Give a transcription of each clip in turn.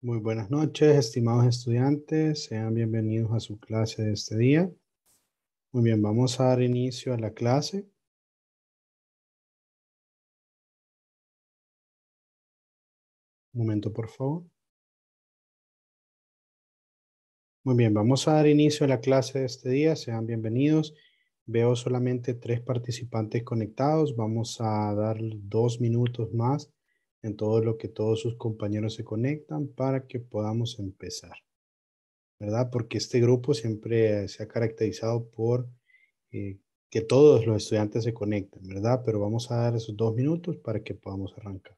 Muy buenas noches, estimados estudiantes. Sean bienvenidos a su clase de este día. Muy bien, vamos a dar inicio a la clase. Un momento, por favor. Muy bien, vamos a dar inicio a la clase de este día. Sean bienvenidos. Veo solamente tres participantes conectados. Vamos a dar dos minutos más en todo lo que todos sus compañeros se conectan para que podamos empezar, ¿verdad? Porque este grupo siempre eh, se ha caracterizado por eh, que todos los estudiantes se conectan, ¿verdad? Pero vamos a dar esos dos minutos para que podamos arrancar.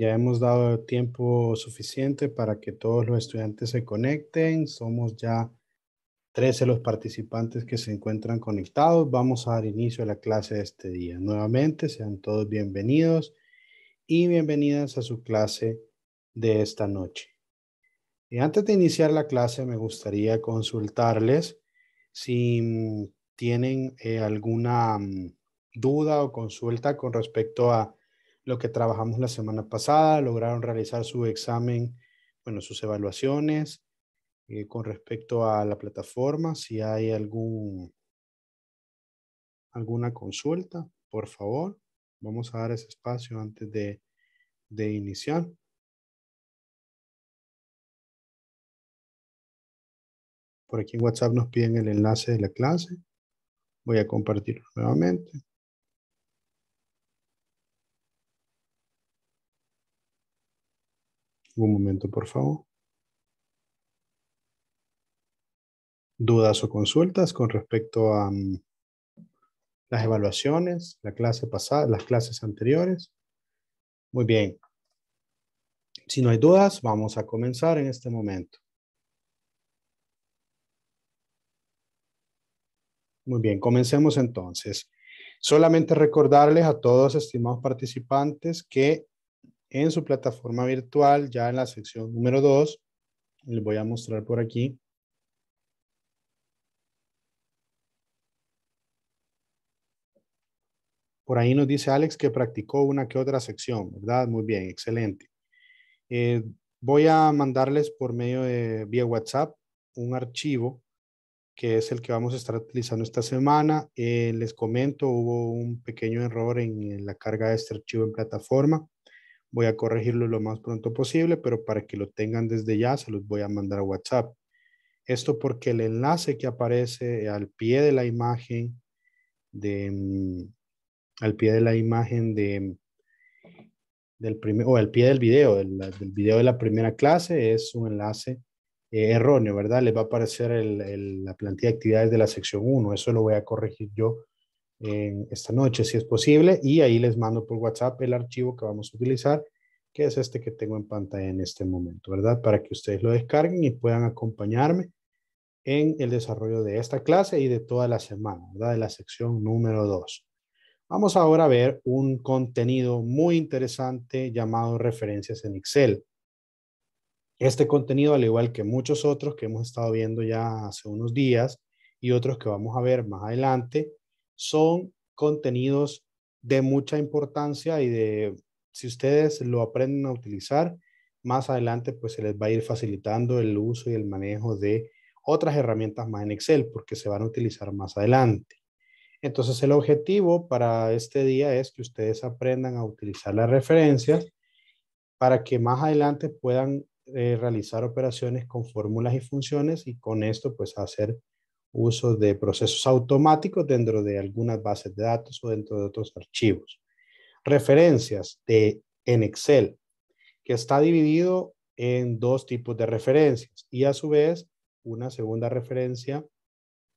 Ya hemos dado tiempo suficiente para que todos los estudiantes se conecten. Somos ya 13 los participantes que se encuentran conectados. Vamos a dar inicio a la clase de este día. Nuevamente, sean todos bienvenidos y bienvenidas a su clase de esta noche. Y antes de iniciar la clase, me gustaría consultarles si mm, tienen eh, alguna mm, duda o consulta con respecto a lo que trabajamos la semana pasada, lograron realizar su examen, bueno, sus evaluaciones eh, con respecto a la plataforma. Si hay algún, alguna consulta, por favor, vamos a dar ese espacio antes de, de iniciar. Por aquí en WhatsApp nos piden el enlace de la clase. Voy a compartirlo nuevamente. Un momento, por favor. ¿Dudas o consultas con respecto a mm, las evaluaciones, la clase pasada, las clases anteriores? Muy bien. Si no hay dudas, vamos a comenzar en este momento. Muy bien, comencemos entonces. Solamente recordarles a todos, estimados participantes, que en su plataforma virtual, ya en la sección número 2. Les voy a mostrar por aquí. Por ahí nos dice Alex que practicó una que otra sección, ¿verdad? Muy bien, excelente. Eh, voy a mandarles por medio de vía WhatsApp un archivo que es el que vamos a estar utilizando esta semana. Eh, les comento, hubo un pequeño error en la carga de este archivo en plataforma. Voy a corregirlo lo más pronto posible, pero para que lo tengan desde ya, se los voy a mandar a WhatsApp. Esto porque el enlace que aparece al pie de la imagen de mm, al pie de la imagen de del primer o al pie del video del, video de la primera clase es un enlace eh, erróneo, ¿verdad? Les va a aparecer la plantilla de actividades de la sección 1. Eso lo voy a corregir yo en esta noche, si es posible, y ahí les mando por WhatsApp el archivo que vamos a utilizar, que es este que tengo en pantalla en este momento, ¿verdad? Para que ustedes lo descarguen y puedan acompañarme en el desarrollo de esta clase y de toda la semana, ¿verdad? De la sección número 2. Vamos ahora a ver un contenido muy interesante llamado referencias en Excel. Este contenido, al igual que muchos otros que hemos estado viendo ya hace unos días y otros que vamos a ver más adelante, son contenidos de mucha importancia y de, si ustedes lo aprenden a utilizar, más adelante pues se les va a ir facilitando el uso y el manejo de otras herramientas más en Excel porque se van a utilizar más adelante. Entonces el objetivo para este día es que ustedes aprendan a utilizar las referencias para que más adelante puedan eh, realizar operaciones con fórmulas y funciones y con esto pues hacer uso de procesos automáticos dentro de algunas bases de datos o dentro de otros archivos. Referencias de, en Excel, que está dividido en dos tipos de referencias y a su vez una segunda referencia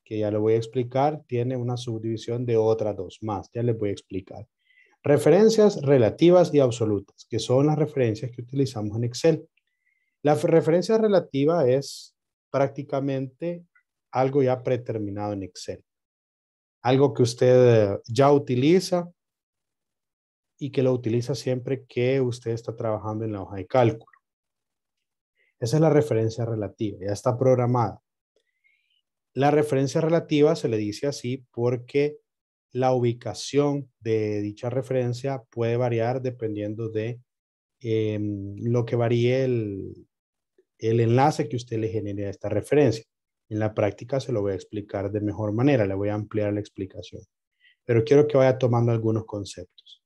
que ya lo voy a explicar tiene una subdivisión de otras dos más, ya les voy a explicar. Referencias relativas y absolutas, que son las referencias que utilizamos en Excel. La referencia relativa es prácticamente algo ya preterminado en Excel, algo que usted eh, ya utiliza y que lo utiliza siempre que usted está trabajando en la hoja de cálculo. Esa es la referencia relativa, ya está programada. La referencia relativa se le dice así porque la ubicación de dicha referencia puede variar dependiendo de em, lo que varíe el, el enlace que usted le genere a esta referencia. En la práctica se lo voy a explicar de mejor manera, le voy a ampliar la explicación. Pero quiero que vaya tomando algunos conceptos.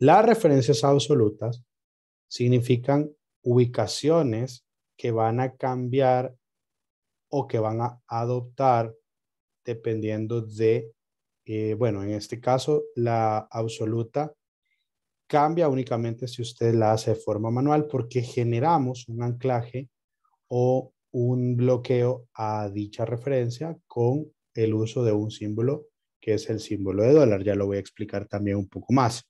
Las referencias absolutas significan ubicaciones que van a cambiar o que van a adoptar dependiendo de, eh, bueno, en este caso, la absoluta cambia únicamente si usted la hace de forma manual porque generamos un anclaje o un bloqueo a dicha referencia con el uso de un símbolo que es el símbolo de dólar. Ya lo voy a explicar también un poco más.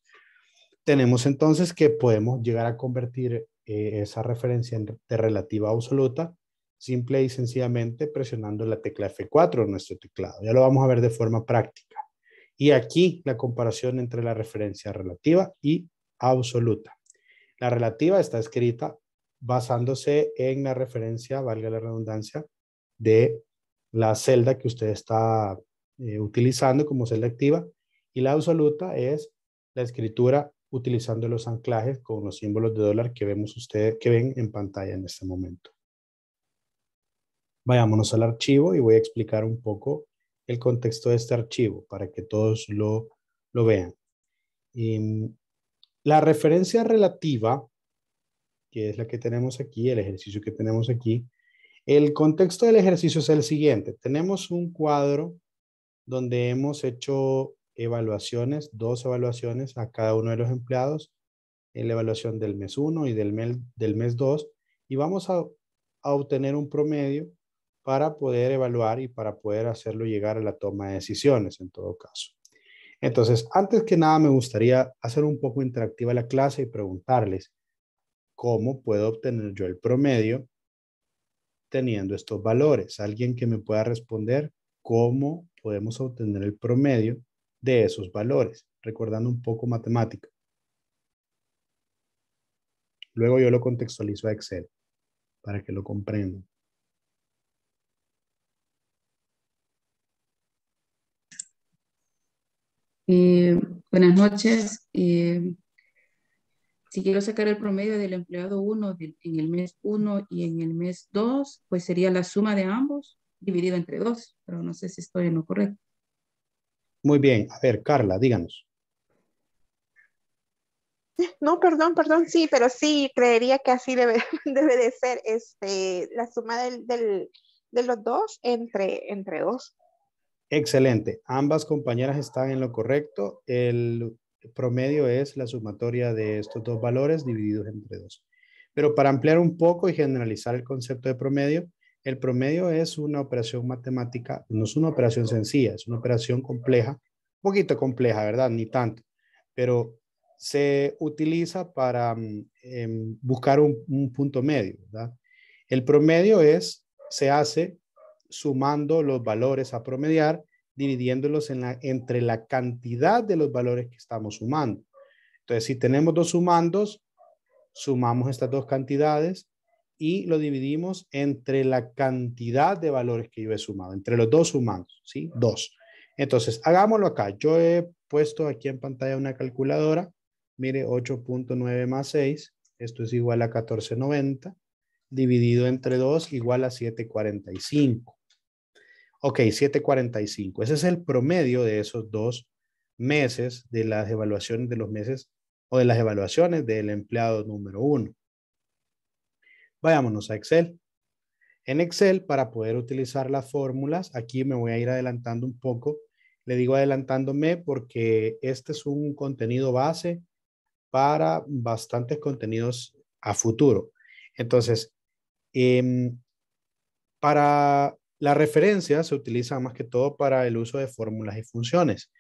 Tenemos entonces que podemos llegar a convertir eh, esa referencia de relativa absoluta simple y sencillamente presionando la tecla F4 en nuestro teclado. Ya lo vamos a ver de forma práctica. Y aquí la comparación entre la referencia relativa y absoluta. La relativa está escrita basándose en la referencia, valga la redundancia, de la celda que usted está eh, utilizando como celda activa y la absoluta es la escritura utilizando los anclajes con los símbolos de dólar que vemos ustedes que ven en pantalla en este momento. Vayámonos al archivo y voy a explicar un poco el contexto de este archivo para que todos lo, lo vean. Em, la referencia relativa que es la que tenemos aquí, el ejercicio que tenemos aquí. El contexto del ejercicio es el siguiente. Tenemos un cuadro donde hemos hecho evaluaciones, dos evaluaciones a cada uno de los empleados, en la evaluación del mes 1 y del mes, del mes 2, y vamos a, a obtener un promedio para poder evaluar y para poder hacerlo llegar a la toma de decisiones en todo caso. Entonces, antes que nada, me gustaría hacer un poco interactiva la clase y preguntarles, ¿Cómo puedo obtener yo el promedio teniendo estos valores? Alguien que me pueda responder cómo podemos obtener el promedio de esos valores, recordando un poco matemática. Luego yo lo contextualizo a Excel para que lo comprendan. Eh, buenas noches. Eh, si quiero sacar el promedio del empleado 1 en el mes 1 y en el mes 2, pues sería la suma de ambos dividido entre 2, pero no sé si estoy en lo correcto. Muy bien. A ver, Carla, díganos. No, perdón, perdón, sí, pero sí, creería que así debe, debe de ser este, la suma del, de los dos entre, entre dos. Excelente. Ambas compañeras están en lo correcto. El el promedio es la sumatoria de estos dos valores divididos entre dos. Pero para ampliar un poco y generalizar el concepto de promedio, el promedio es una operación matemática, no es una operación sencilla, es una operación compleja, un poquito compleja, ¿verdad? Ni tanto, pero se utiliza para mm, em, buscar un, punto medio, ¿verdad? El promedio es, se hace sumando los valores a promediar dividiéndolos en la, entre la cantidad de los valores que estamos sumando. Entonces, si tenemos dos sumandos, sumamos estas dos cantidades y lo dividimos entre la cantidad de valores que yo he sumado, entre los dos sumandos, ¿sí? Dos. Entonces, hagámoslo acá. Yo he puesto aquí en pantalla una calculadora. Mire, 8.9 más 6, esto es igual a 14.90, dividido entre 2 igual a 7.45. Ok, 7.45. Ese es el promedio de esos dos meses, de las evaluaciones de los meses o de las evaluaciones del empleado número uno. Vayámonos a Excel. En Excel, para poder utilizar las fórmulas, aquí me voy a ir adelantando un poco. Le digo adelantándome porque este es un contenido base para bastantes contenidos a futuro. Entonces, em, para la referencia se utiliza más que todo para el uso de fórmulas y funciones.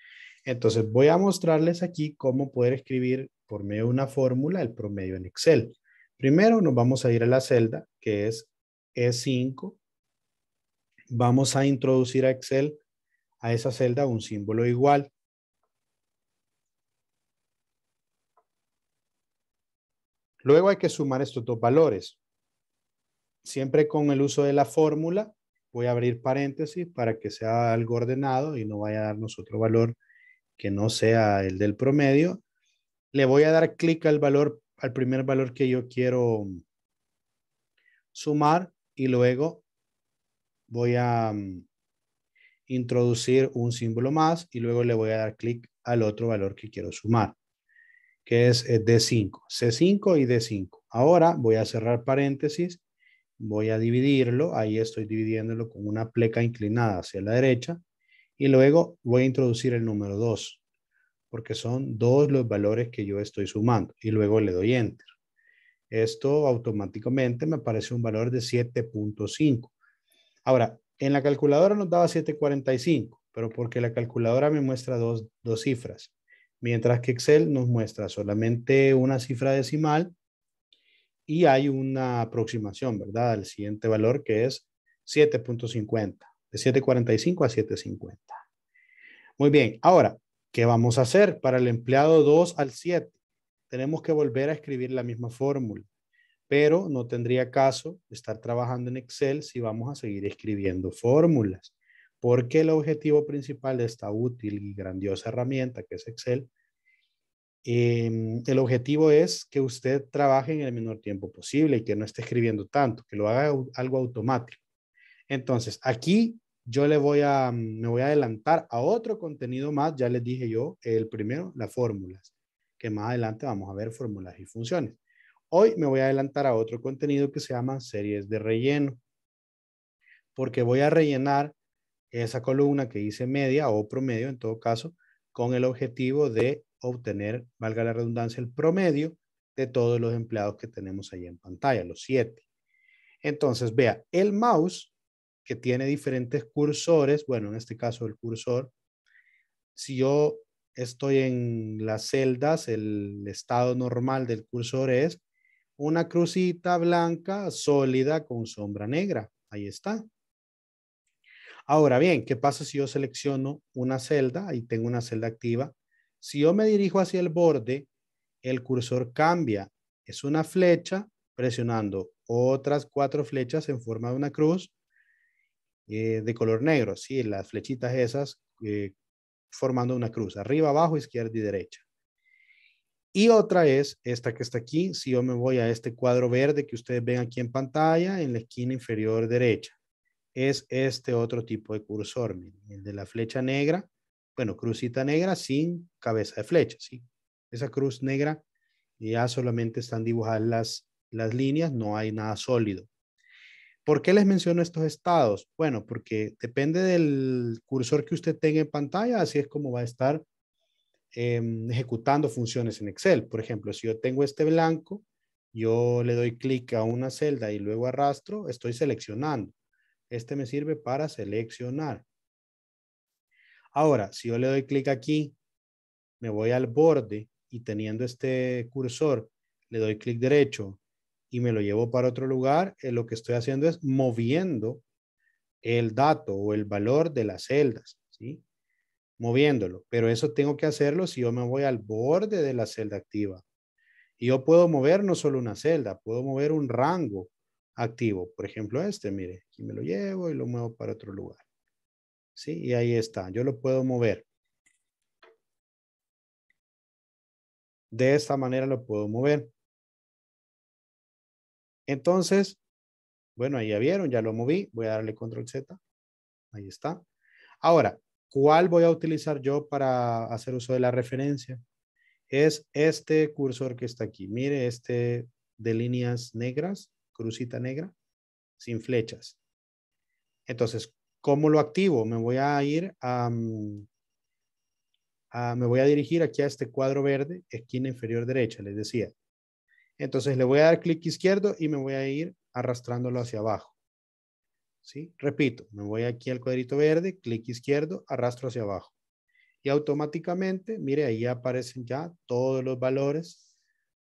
Entonces voy a mostrarles aquí cómo poder escribir por medio de una fórmula el promedio en Excel. Primero nos vamos a ir a la celda que es E5. Vamos a introducir a Excel a esa celda un símbolo igual. Luego hay que sumar estos dos valores. Siempre con el uso de la fórmula voy a abrir paréntesis para que sea algo ordenado y no vaya a darnos otro valor que no sea el del promedio. Le voy a dar clic al valor, al primer valor que yo quiero sumar y luego voy a mm, introducir un símbolo más y luego le voy a dar clic al otro valor que quiero sumar, que es eh, D5, C5 y D5. Ahora voy a cerrar paréntesis voy a dividirlo, ahí estoy dividiéndolo con una pleca inclinada hacia la derecha y luego voy a introducir el número 2 porque son dos los valores que yo estoy sumando y luego le doy enter. Esto automáticamente me aparece un valor de 7.5. Ahora, en la calculadora nos daba 7.45, pero porque la calculadora me muestra dos, dos cifras, mientras que Excel nos muestra solamente una cifra decimal y hay una aproximación, ¿verdad? Al siguiente valor que es 7.50, de 7.45 a 7.50. Muy bien, ahora, ¿qué vamos a hacer para el empleado 2 al 7? Tenemos que volver a escribir la misma fórmula, pero no tendría caso estar trabajando en Excel si vamos a seguir escribiendo fórmulas, porque el objetivo principal de esta útil y grandiosa herramienta que es Excel Em, el objetivo es que usted trabaje en el menor tiempo posible y que no esté escribiendo tanto, que lo haga algo automático. Entonces, aquí yo le voy a, me voy a adelantar a otro contenido más, ya les dije yo, el primero, las fórmulas, que más adelante vamos a ver fórmulas y funciones. Hoy me voy a adelantar a otro contenido que se llama series de relleno, porque voy a rellenar esa columna que dice media o promedio en todo caso, con el objetivo de obtener, valga la redundancia, el promedio de todos los empleados que tenemos ahí en pantalla, los siete. Entonces, vea, el mouse que tiene diferentes cursores, bueno, en este caso el cursor, si yo estoy en las celdas, el estado normal del cursor es una crucita blanca sólida con sombra negra. Ahí está. Ahora bien, ¿qué pasa si yo selecciono una celda? Ahí tengo una celda activa. Si yo me dirijo hacia el borde, el cursor cambia. Es una flecha presionando otras cuatro flechas en forma de una cruz eh, de color negro. Sí, las flechitas esas eh, formando una cruz. Arriba, abajo, izquierda y derecha. Y otra es esta que está aquí. Si yo me voy a este cuadro verde que ustedes ven aquí en pantalla, en la esquina inferior derecha, es este otro tipo de cursor, el de la flecha negra bueno, crucita negra sin cabeza de flecha, ¿sí? Esa cruz negra ya solamente están dibujadas las, líneas, no hay nada sólido. ¿Por qué les menciono estos estados? Bueno, porque depende del cursor que usted tenga en pantalla, así es como va a estar em, ejecutando funciones en Excel. Por ejemplo, si yo tengo este blanco, yo le doy clic a una celda y luego arrastro, estoy seleccionando. Este me sirve para seleccionar. Ahora, si yo le doy clic aquí, me voy al borde y teniendo este cursor, le doy clic derecho y me lo llevo para otro lugar, eh, lo que estoy haciendo es moviendo el dato o el valor de las celdas, ¿sí? Moviéndolo, pero eso tengo que hacerlo si yo me voy al borde de la celda activa. Y yo puedo mover no solo una celda, puedo mover un rango activo. Por ejemplo, este, mire, aquí me lo llevo y lo muevo para otro lugar. ¿sí? Y ahí está, yo lo puedo mover. De esta manera lo puedo mover. Entonces, bueno, ahí ya vieron, ya lo moví. Voy a darle control Z. Ahí está. Ahora, ¿cuál voy a utilizar yo para hacer uso de la referencia? Es este cursor que está aquí. Mire, este de líneas negras, crucita negra, sin flechas. Entonces, ¿Cómo lo activo? Me voy a ir mm, a, me voy a dirigir aquí a este cuadro verde, esquina inferior derecha, les decía. Entonces le voy a dar clic izquierdo y me voy a ir arrastrándolo hacia abajo. ¿Sí? Repito, me voy aquí al cuadrito verde, clic izquierdo, arrastro hacia abajo. Y automáticamente, mire, ahí aparecen ya todos los valores,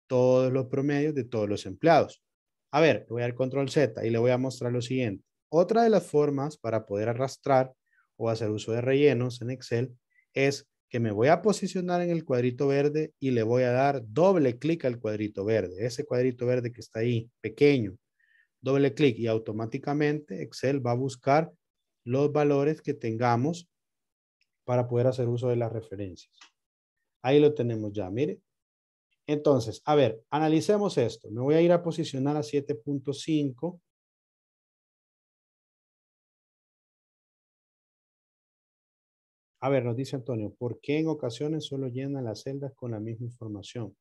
todos los promedios de todos los empleados. A ver, voy a dar control Z y le voy a mostrar lo siguiente. Otra de las formas para poder arrastrar o hacer uso de rellenos en Excel es que me voy a posicionar en el cuadrito verde y le voy a dar doble clic al cuadrito verde, ese cuadrito verde que está ahí, pequeño. Doble clic y automáticamente Excel va a buscar los valores que tengamos para poder hacer uso de las referencias. Ahí lo tenemos ya, mire. Entonces, a ver, analicemos esto. Me voy a ir a posicionar a 7.5 A ver, nos dice Antonio, ¿por qué en ocasiones solo llenan las celdas con la misma información?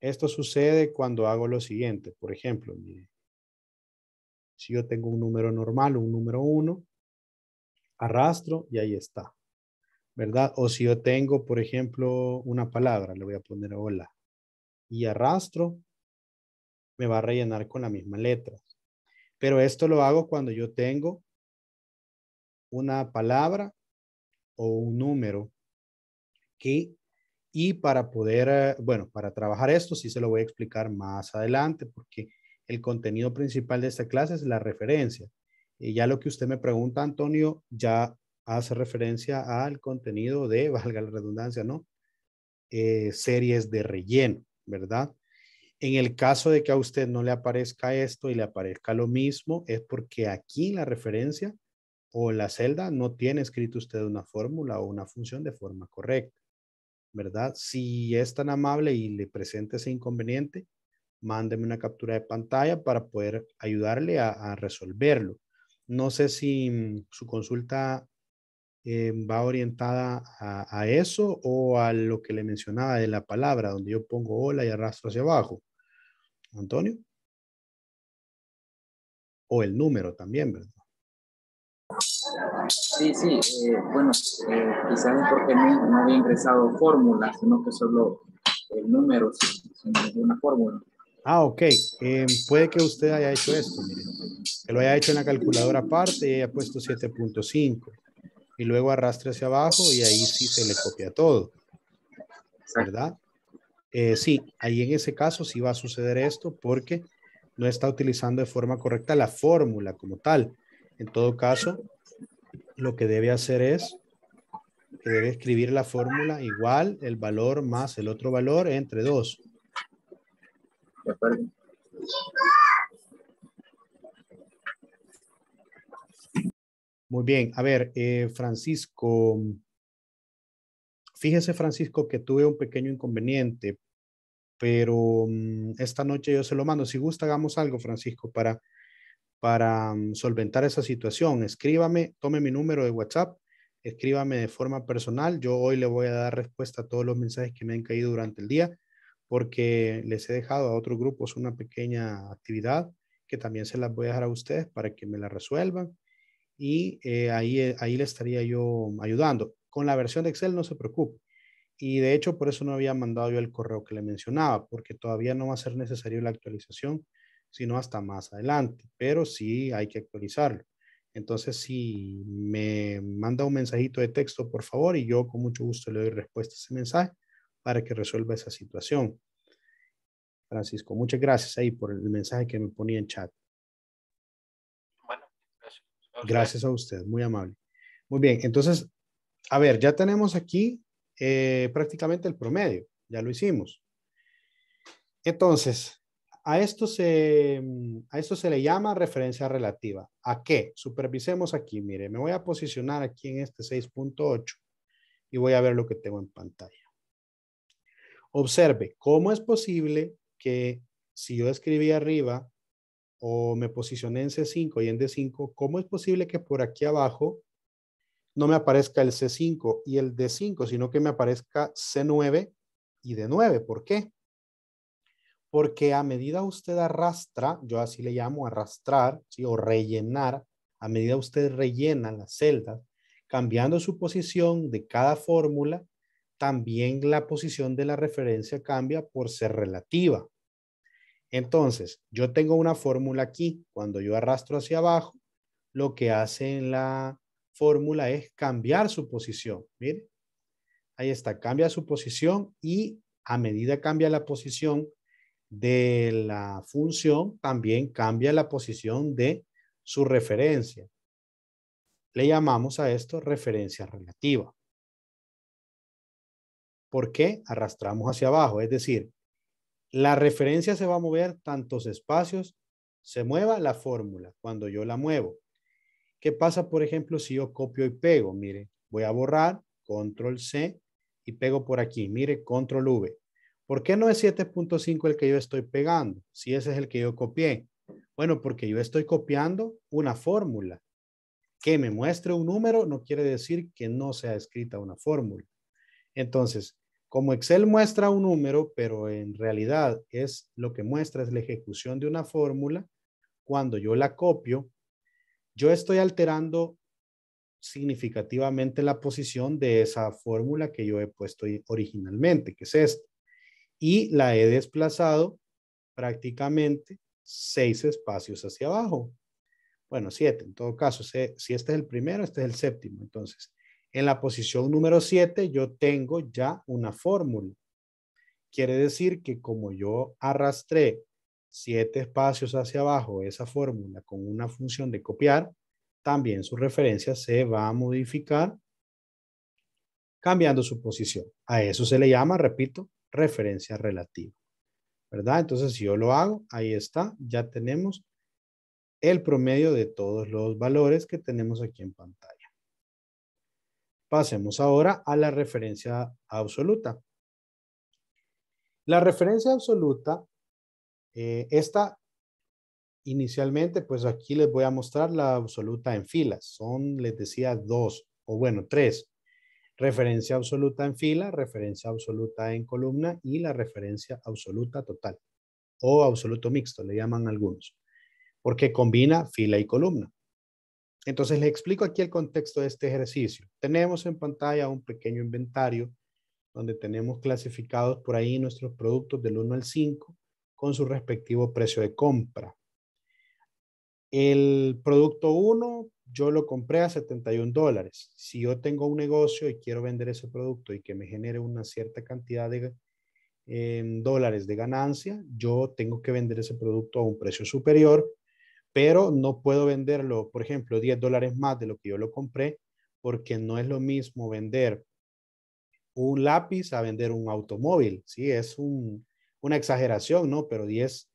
Esto sucede cuando hago lo siguiente. Por ejemplo, si yo tengo un número normal, un número 1, arrastro y ahí está. ¿Verdad? O si yo tengo, por ejemplo, una palabra, le voy a poner hola, y arrastro, me va a rellenar con la misma letra. Pero esto lo hago cuando yo tengo una palabra o un número que y para poder, eh, bueno, para trabajar esto sí se lo voy a explicar más adelante porque el contenido principal de esta clase es la referencia. Y ya lo que usted me pregunta, Antonio, ya hace referencia al contenido de, valga la redundancia, ¿no? Eh, series de relleno, ¿verdad? En el caso de que a usted no le aparezca esto y le aparezca lo mismo, es porque aquí la referencia o la celda no tiene escrito usted una fórmula o una función de forma correcta, ¿verdad? Si es tan amable y le presenta ese inconveniente, mándeme una captura de pantalla para poder ayudarle a, resolverlo. No sé si mm, su consulta eh, va orientada a, a, eso o a lo que le mencionaba de la palabra, donde yo pongo hola y arrastro hacia abajo. Antonio. O el número también, ¿verdad? Sí, sí, eh, bueno, eh, quizás porque no, había ingresado fórmula, sino que solo el número sin, fórmula. Ah, ok. Em, puede que usted haya hecho esto, Que lo haya hecho en la calculadora aparte y haya puesto 7.5. Y luego arrastre hacia abajo y ahí sí se le copia todo. ¿Verdad? Eh, sí, ahí en ese caso sí va a suceder esto porque no está utilizando de forma correcta la fórmula como tal. En todo caso, lo que debe hacer es que debe escribir la fórmula igual el valor más el otro valor entre dos. Muy bien, a ver, eh, Francisco, fíjese Francisco que tuve un pequeño inconveniente, pero mm, esta noche yo se lo mando. Si gusta, hagamos algo, Francisco, para para mm, solventar esa situación. Escríbame, tome mi número de WhatsApp, escríbame de forma personal. Yo hoy le voy a dar respuesta a todos los mensajes que me han caído durante el día porque les he dejado a otros grupos una pequeña actividad que también se las voy a dejar a ustedes para que me la resuelvan y eh, ahí, eh, ahí le estaría yo ayudando. Con la versión de Excel no se preocupe. Y de hecho por eso no había mandado yo el correo que le mencionaba, porque todavía no va a ser necesario la actualización sino hasta más adelante, pero sí hay que actualizarlo. Entonces, si me manda un mensajito de texto, por favor, y yo con mucho gusto le doy respuesta a ese mensaje para que resuelva esa situación. Francisco, muchas gracias ahí por el mensaje que me ponía en chat. Bueno, gracias. Gracias a usted, muy amable. Muy bien, entonces, a ver, ya tenemos aquí eh, prácticamente el promedio, ya lo hicimos. Entonces, a esto, se, mm, a esto se le llama referencia relativa. ¿A qué? Supervisemos aquí. Mire, me voy a posicionar aquí en este 6.8 y voy a ver lo que tengo en pantalla. Observe cómo es posible que si yo escribí arriba o me posicioné en C5 y en D5, ¿cómo es posible que por aquí abajo no me aparezca el C5 y el D5, sino que me aparezca C9 y D9? ¿Por qué? porque a medida usted arrastra, yo así le llamo arrastrar, o rellenar, a medida usted rellena las celdas, cambiando su posición de cada fórmula, también la posición de la referencia cambia por ser relativa. Entonces, yo tengo una fórmula aquí, cuando yo arrastro hacia abajo, lo que hace la fórmula es cambiar su posición. Mire, ahí está, cambia su posición y a medida cambia la posición, de la función también cambia la posición de su referencia. Le llamamos a esto referencia relativa. ¿Por qué? Arrastramos hacia abajo, es decir, la referencia se va a mover tantos espacios, se mueva la fórmula cuando yo la muevo. ¿Qué pasa, por ejemplo, si yo copio y pego? Mire, voy a borrar, control C y pego por aquí. Mire, control V. ¿Por qué no es 7.5 el que yo estoy pegando? Si ese es el que yo copié. Bueno, porque yo estoy copiando una fórmula. Que me muestre un número no quiere decir que no sea escrita una fórmula. Entonces, como Excel muestra un número, pero en realidad es lo que muestra es la ejecución de una fórmula, cuando yo la copio, yo estoy alterando significativamente la posición de esa fórmula que yo he puesto originalmente, que es esta y la he desplazado prácticamente seis espacios hacia abajo. Bueno, siete en todo caso. Si este es el primero, este es el séptimo. Entonces, en la posición número siete yo tengo ya una fórmula. Quiere decir que como yo arrastré siete espacios hacia abajo esa fórmula con una función de copiar, también su referencia se va a modificar cambiando su posición. A eso se le llama, repito, referencia relativa. ¿Verdad? Entonces, si yo lo hago, ahí está, ya tenemos el promedio de todos los valores que tenemos aquí en pantalla. Pasemos ahora a la referencia absoluta. La referencia absoluta, eh, esta inicialmente, pues aquí les voy a mostrar la absoluta en filas. Son, les decía, dos o bueno, tres referencia absoluta en fila, referencia absoluta en columna y la referencia absoluta total o absoluto mixto, le llaman algunos, porque combina fila y columna. Entonces le explico aquí el contexto de este ejercicio. Tenemos en pantalla un pequeño inventario donde tenemos clasificados por ahí nuestros productos del 1 al 5 con su respectivo precio de compra. El producto 1 yo lo compré a 71 dólares. Si yo tengo un negocio y quiero vender ese producto y que me genere una cierta cantidad de em, dólares de ganancia, yo tengo que vender ese producto a un precio superior, pero no puedo venderlo, por ejemplo, 10 dólares más de lo que yo lo compré, porque no es lo mismo vender un lápiz a vender un automóvil. Sí, es una exageración, ¿no? Pero 10,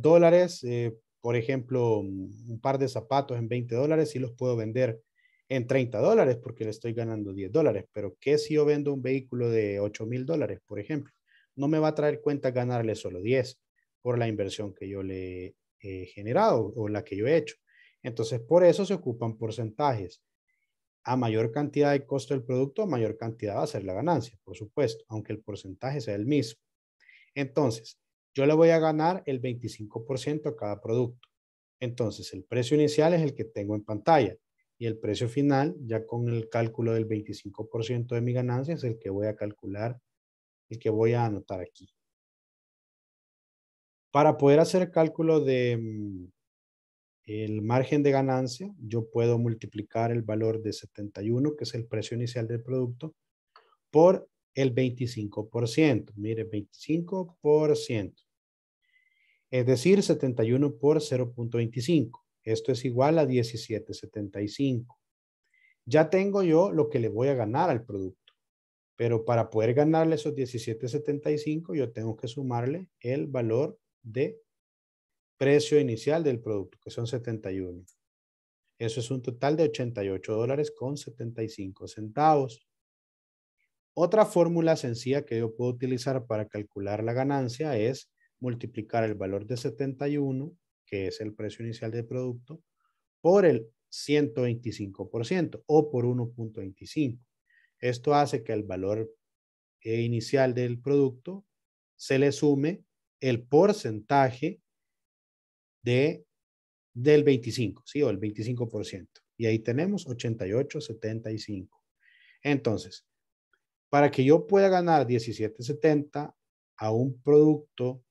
dólares eh, por ejemplo, mm, un par de zapatos en 20 dólares y los puedo vender en 30 dólares porque le estoy ganando 10 dólares. Pero ¿qué si yo vendo un vehículo de 8 mil dólares, por ejemplo? No me va a traer cuenta ganarle solo 10 por la inversión que yo le he generado o la que yo he hecho. Entonces, por eso se ocupan porcentajes. A mayor cantidad de costo del producto, mayor cantidad va a ser la ganancia, por supuesto, aunque el porcentaje sea el mismo. Entonces, yo le voy a ganar el 25% a cada producto. Entonces, el precio inicial es el que tengo en pantalla y el precio final, ya con el cálculo del 25% de mi ganancia, es el que voy a calcular, el que voy a anotar aquí. Para poder hacer el cálculo de mm, el margen de ganancia, yo puedo multiplicar el valor de 71, que es el precio inicial del producto, por el 25%. Mire, 25% es decir, 71 por 0.25. Esto es igual a 17.75. Ya tengo yo lo que le voy a ganar al producto, pero para poder ganarle esos 17.75 yo tengo que sumarle el valor de precio inicial del producto, que son 71. Eso es un total de 88 dólares con 75 centavos. Otra fórmula sencilla que yo puedo utilizar para calcular la ganancia es multiplicar el valor de 71, que es el precio inicial del producto, por el 125% o por 1.25. Esto hace que el valor eh, inicial del producto se le sume el porcentaje de, del 25, ¿sí? O el 25%. Y ahí tenemos 88.75. Entonces, para que yo pueda ganar 17.70 a un producto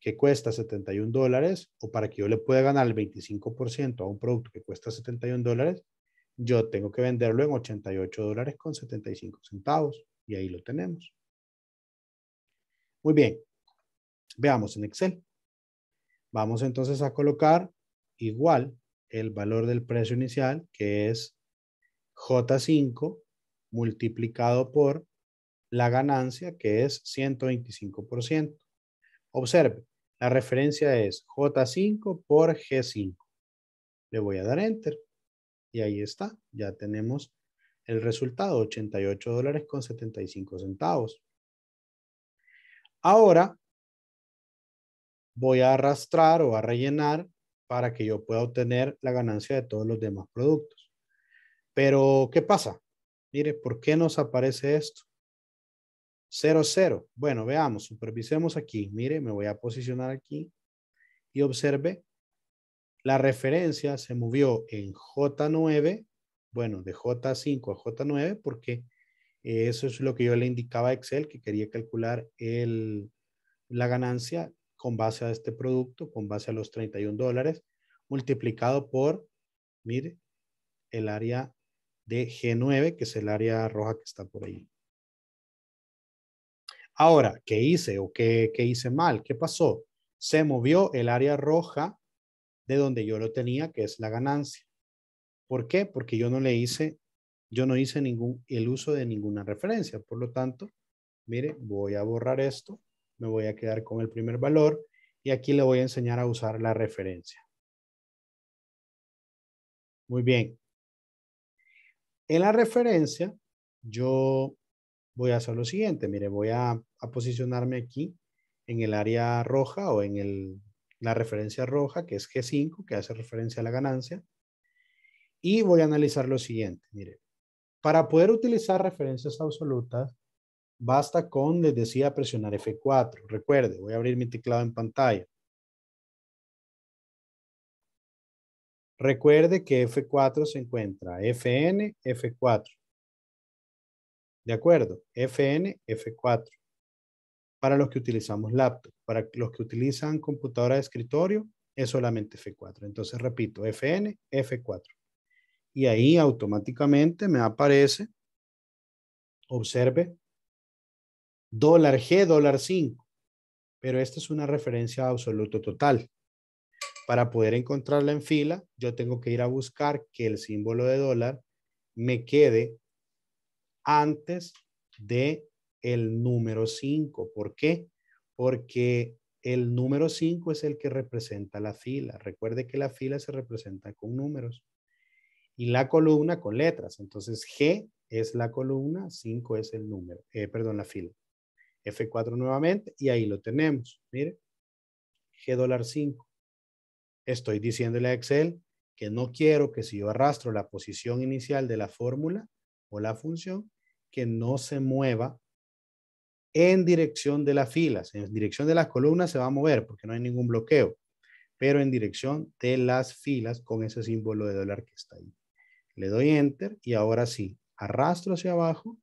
que cuesta 71 dólares o para que yo le pueda ganar el 25% a un producto que cuesta 71 dólares, yo tengo que venderlo en 88 dólares con 75 centavos y ahí lo tenemos. Muy bien, veamos en Excel. Vamos entonces a colocar igual el valor del precio inicial que es J5 multiplicado por la ganancia que es 125%. Observe, la referencia es J5 por G5. Le voy a dar Enter. Y ahí está, ya tenemos el resultado, 88 dólares con 75 centavos. Ahora voy a arrastrar o a rellenar para que yo pueda obtener la ganancia de todos los demás productos. Pero, ¿qué pasa? Mire, ¿por qué nos aparece esto? 0, 0. Bueno, veamos, supervisemos aquí. Mire, me voy a posicionar aquí y observe. La referencia se movió en J9, bueno, de J5 a J9, porque eso es lo que yo le indicaba a Excel, que quería calcular la ganancia con base a este producto, con base a los 31 dólares, multiplicado por, mire, el área de G9, que es el área roja que está por ahí. Ahora, ¿qué hice o qué, hice mal? ¿Qué pasó? Se movió el área roja de donde yo lo tenía, que es la ganancia. ¿Por qué? Porque yo no le hice, yo no hice ningún, el uso de ninguna referencia. Por lo tanto, mire, voy a borrar esto, me voy a quedar con el primer valor y aquí le voy a enseñar a usar la referencia. Muy bien. En la referencia, yo voy a hacer lo siguiente. Mire, voy a a posicionarme aquí en el área roja o en el, la referencia roja, que es G5, que hace referencia a la ganancia. Y voy a analizar lo siguiente. Mire, para poder utilizar referencias absolutas, basta con, les decía, presionar F4. Recuerde, voy a abrir mi teclado en pantalla. Recuerde que F4 se encuentra FN, F4. ¿De acuerdo? FN, F4 para los que utilizamos laptop. Para los que utilizan computadora de escritorio, es solamente F4. Entonces, repito, FN, F4. Y ahí automáticamente me aparece, observe, dólar G, dólar 5. Pero esta es una referencia absoluto total. Para poder encontrarla en fila, yo tengo que ir a buscar que el símbolo de dólar me quede antes de el número 5. ¿Por qué? Porque el número 5 es el que representa la fila. Recuerde que la fila se representa con números y la columna con letras. Entonces G es la columna, 5 es el número, eh, perdón, la fila. F4 nuevamente y ahí lo tenemos. Mire, G dólar 5. Estoy diciéndole a Excel que no quiero que si yo arrastro la posición inicial de la fórmula o la función, que no se mueva en dirección de las filas. En dirección de las columnas se va a mover porque no hay ningún bloqueo, pero en dirección de las filas con ese símbolo de dólar que está ahí. Le doy enter y ahora sí, arrastro hacia abajo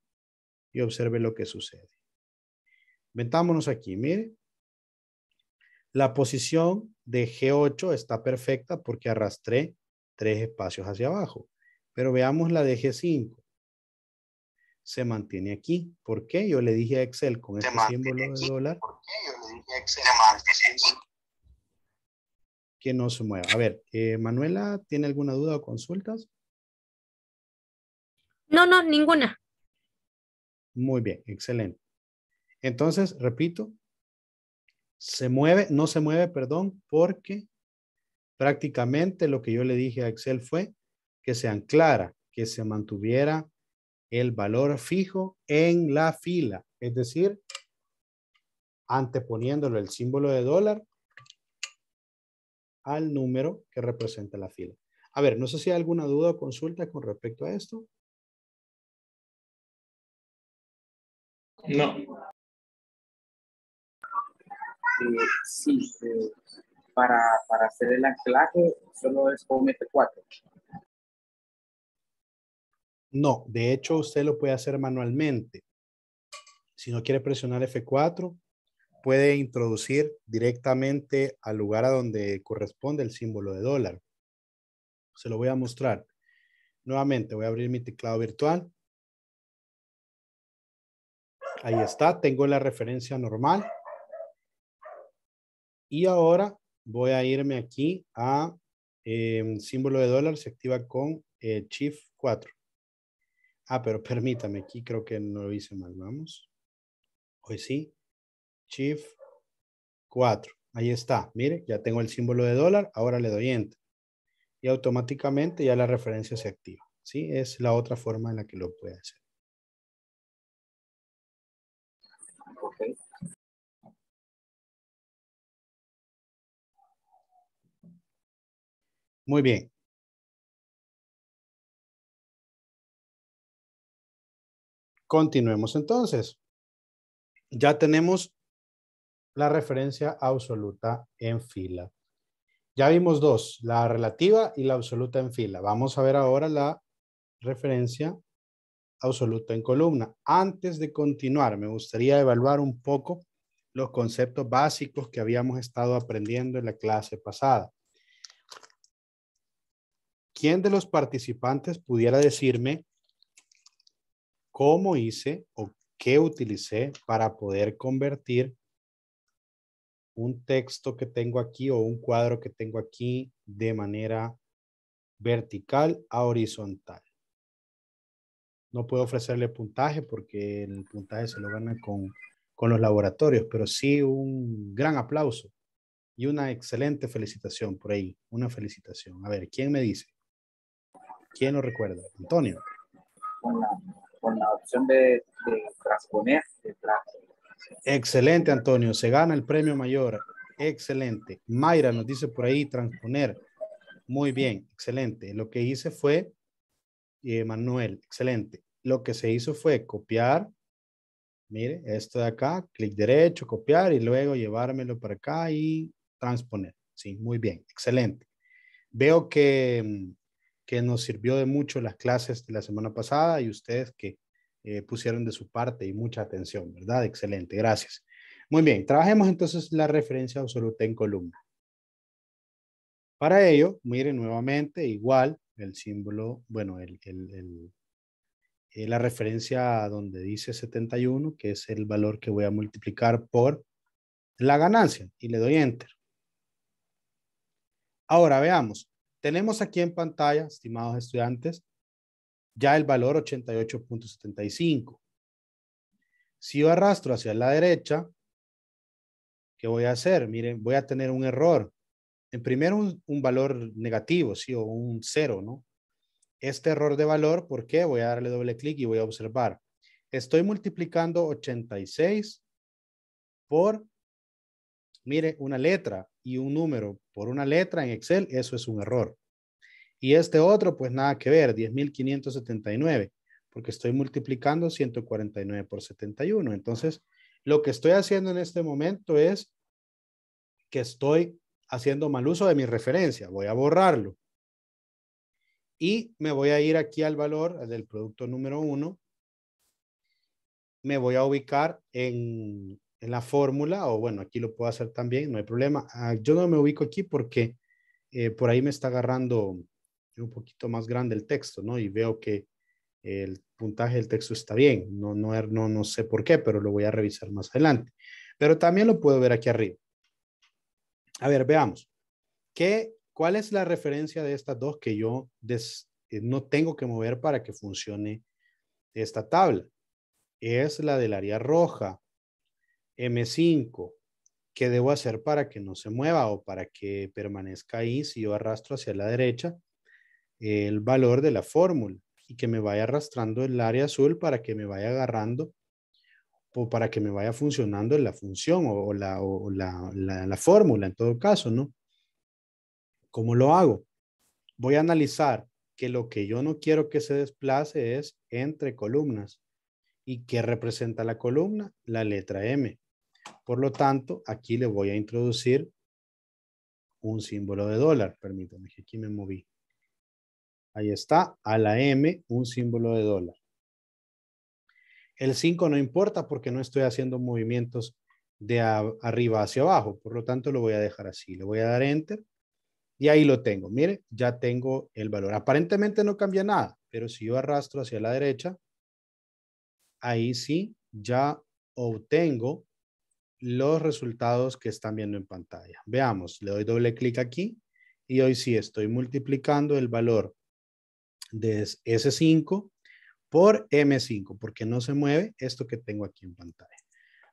y observe lo que sucede. Ventámonos aquí, mire. La posición de G8 está perfecta porque arrastré tres espacios hacia abajo. Pero veamos la de G5 se mantiene aquí. ¿Por qué? Yo le dije a Excel con este símbolo de dólar. ¿Por qué? Yo le dije a Excel que no se mueva. A ver, eh, Manuela, ¿tiene alguna duda o consultas? No, no, ninguna. Muy bien, excelente. Entonces, repito, se mueve, no se mueve, perdón, porque prácticamente lo que yo le dije a Excel fue que se anclara, que se mantuviera el valor fijo en la fila, es decir, anteponiéndolo el símbolo de dólar al número que representa la fila. A ver, no sé si hay alguna duda o consulta con respecto a esto. No. Eh, sí, eh, para, hacer el anclaje solo es con F4. No, de hecho usted lo puede hacer manualmente. Si no quiere presionar F4, puede introducir directamente al lugar a donde corresponde el símbolo de dólar. Se lo voy a mostrar. Nuevamente voy a abrir mi teclado virtual. Ahí está, tengo la referencia normal. Y ahora voy a irme aquí a em, símbolo de dólar, se activa con eh, Shift 4. Ah, pero permítame, aquí creo que no lo hice mal. Vamos. Hoy sí. Shift 4. Ahí está. Mire, ya tengo el símbolo de dólar. Ahora le doy enter. Y automáticamente ya la referencia se activa. ¿Sí? Es la otra forma en la que lo puede hacer. Muy bien. Continuemos entonces. Ya tenemos la referencia absoluta en fila. Ya vimos dos, la relativa y la absoluta en fila. Vamos a ver ahora la referencia absoluta en columna. Antes de continuar, me gustaría evaluar un poco los conceptos básicos que habíamos estado aprendiendo en la clase pasada. ¿Quién de los participantes pudiera decirme cómo hice o qué utilicé para poder convertir un texto que tengo aquí o un cuadro que tengo aquí de manera vertical a horizontal. No puedo ofrecerle puntaje porque el puntaje se lo gana con, con los laboratorios, pero sí un gran aplauso y una excelente felicitación por ahí, una felicitación. A ver, ¿quién me dice? ¿Quién lo recuerda? Antonio con la opción de, transponer. Excelente, Antonio. Se gana el premio mayor. Excelente. Mayra nos dice por ahí transponer. Muy bien, excelente. Lo que hice fue, eh, Manuel, excelente. Lo que se hizo fue copiar, mire, esto de acá, clic derecho, copiar y luego llevármelo para acá y transponer. Sí, muy bien, excelente. Veo que mm, que nos sirvió de mucho las clases de la semana pasada y ustedes que eh, pusieron de su parte y mucha atención, ¿verdad? Excelente, gracias. Muy bien, trabajemos entonces la referencia absoluta en columna. Para ello, miren nuevamente, igual, el símbolo, bueno, el, eh, la referencia donde dice 71, que es el valor que voy a multiplicar por la ganancia, y le doy enter. Ahora veamos, tenemos aquí en pantalla, estimados estudiantes, ya el valor 88.75. Si yo arrastro hacia la derecha, ¿qué voy a hacer? Miren, voy a tener un error. En primero, un, valor negativo, sí, o un cero, ¿no? Este error de valor, ¿por qué? Voy a darle doble clic y voy a observar. Estoy multiplicando 86 por, mire, una letra y un número por una letra en Excel, eso es un error. Y este otro, pues nada que ver, 10.579, porque estoy multiplicando 149 por 71. Entonces, lo que estoy haciendo en este momento es que estoy haciendo mal uso de mi referencia. Voy a borrarlo. Y me voy a ir aquí al valor del producto número 1. Me voy a ubicar en la fórmula, o bueno, aquí lo puedo hacer también, no hay problema. Ah, yo no me ubico aquí porque eh, por ahí me está agarrando un poquito más grande el texto, ¿no? Y veo que el puntaje del texto está bien. No, no, er, no, no sé por qué, pero lo voy a revisar más adelante. Pero también lo puedo ver aquí arriba. A ver, veamos. ¿Qué, ¿Cuál es la referencia de estas dos que yo eh, no tengo que mover para que funcione esta tabla? Es la del área roja. M5, ¿qué debo hacer para que no se mueva o para que permanezca ahí si yo arrastro hacia la derecha el valor de la fórmula y que me vaya arrastrando el área azul para que me vaya agarrando o para que me vaya funcionando la función o, la, la fórmula en todo caso, ¿no? ¿Cómo lo hago? Voy a analizar que lo que yo no quiero que se desplace es entre columnas. ¿Y qué representa la columna? La letra M. Por lo tanto, aquí le voy a introducir un símbolo de dólar. Permítanme que aquí me moví. Ahí está, a la M, un símbolo de dólar. El 5 no importa porque no estoy haciendo movimientos de arriba hacia abajo. Por lo tanto, lo voy a dejar así. Le voy a dar Enter y ahí lo tengo. Mire, ya tengo el valor. Aparentemente no cambia nada, pero si yo arrastro hacia la derecha, ahí sí ya obtengo los resultados que están viendo en pantalla. Veamos, le doy doble clic aquí y hoy sí estoy multiplicando el valor de S5 por M5, porque no se mueve esto que tengo aquí en pantalla.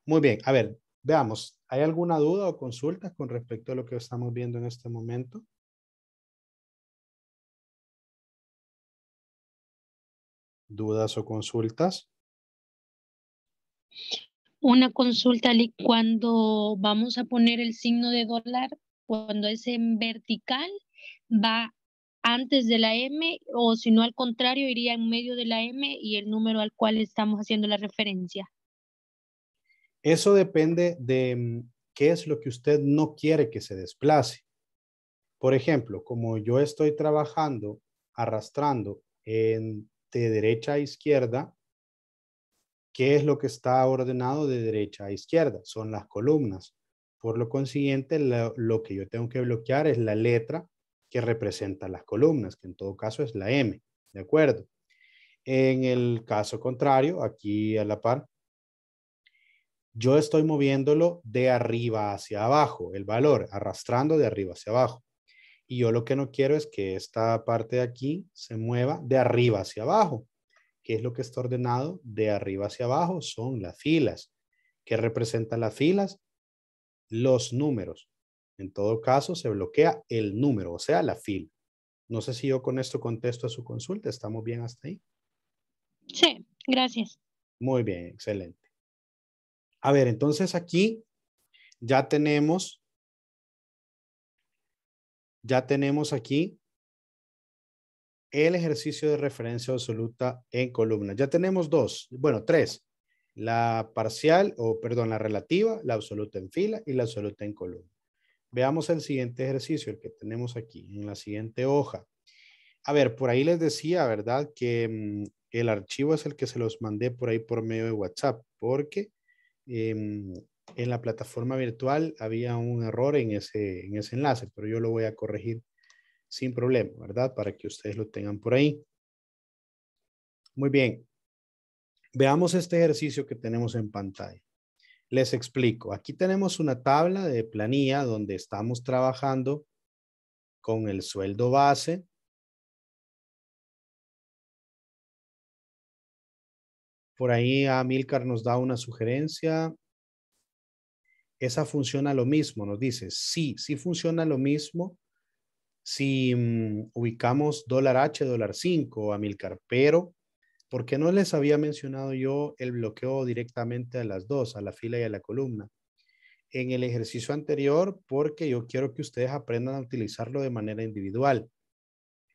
Muy bien, a ver, veamos, ¿hay alguna duda o consulta con respecto a lo que estamos viendo en este momento? ¿Dudas o consultas? una consulta, cuando vamos a poner el signo de dólar, cuando es en vertical, va antes de la M o si no al contrario, iría en medio de la M y el número al cual estamos haciendo la referencia. Eso depende de mm, qué es lo que usted no quiere que se desplace. Por ejemplo, como yo estoy trabajando arrastrando de derecha a izquierda, ¿Qué es lo que está ordenado de derecha a izquierda? Son las columnas. Por lo consiguiente, lo, que yo tengo que bloquear es la letra que representa las columnas, que en todo caso es la M, ¿de acuerdo? En el caso contrario, aquí a la par, yo estoy moviéndolo de arriba hacia abajo, el valor, arrastrando de arriba hacia abajo. Y yo lo que no quiero es que esta parte de aquí se mueva de arriba hacia abajo. ¿Qué es lo que está ordenado de arriba hacia abajo? Son las filas. ¿Qué representan las filas? Los números. En todo caso, se bloquea el número, o sea, la fila. No sé si yo con esto contesto a su consulta. ¿Estamos bien hasta ahí? Sí, gracias. Muy bien, excelente. A ver, entonces aquí ya tenemos, ya tenemos aquí el ejercicio de referencia absoluta en columna. Ya tenemos dos, bueno, tres. La parcial, o perdón, la relativa, la absoluta en fila y la absoluta en columna. Veamos el siguiente ejercicio, el que tenemos aquí, en la siguiente hoja. A ver, por ahí les decía, ¿verdad? Que mm, el archivo es el que se los mandé por ahí por medio de WhatsApp, porque em, en la plataforma virtual había un error en ese, en ese enlace, pero yo lo voy a corregir sin problema, ¿verdad? Para que ustedes lo tengan por ahí. Muy bien. Veamos este ejercicio que tenemos en pantalla. Les explico. Aquí tenemos una tabla de planilla donde estamos trabajando con el sueldo base. Por ahí Amilcar nos da una sugerencia. Esa funciona lo mismo, nos dice. Sí, sí funciona lo mismo si mm, ubicamos dólar H, dólar 5 a milcarpero pero ¿por no les había mencionado yo el bloqueo directamente a las dos, a la fila y a la columna? En el ejercicio anterior, porque yo quiero que ustedes aprendan a utilizarlo de manera individual.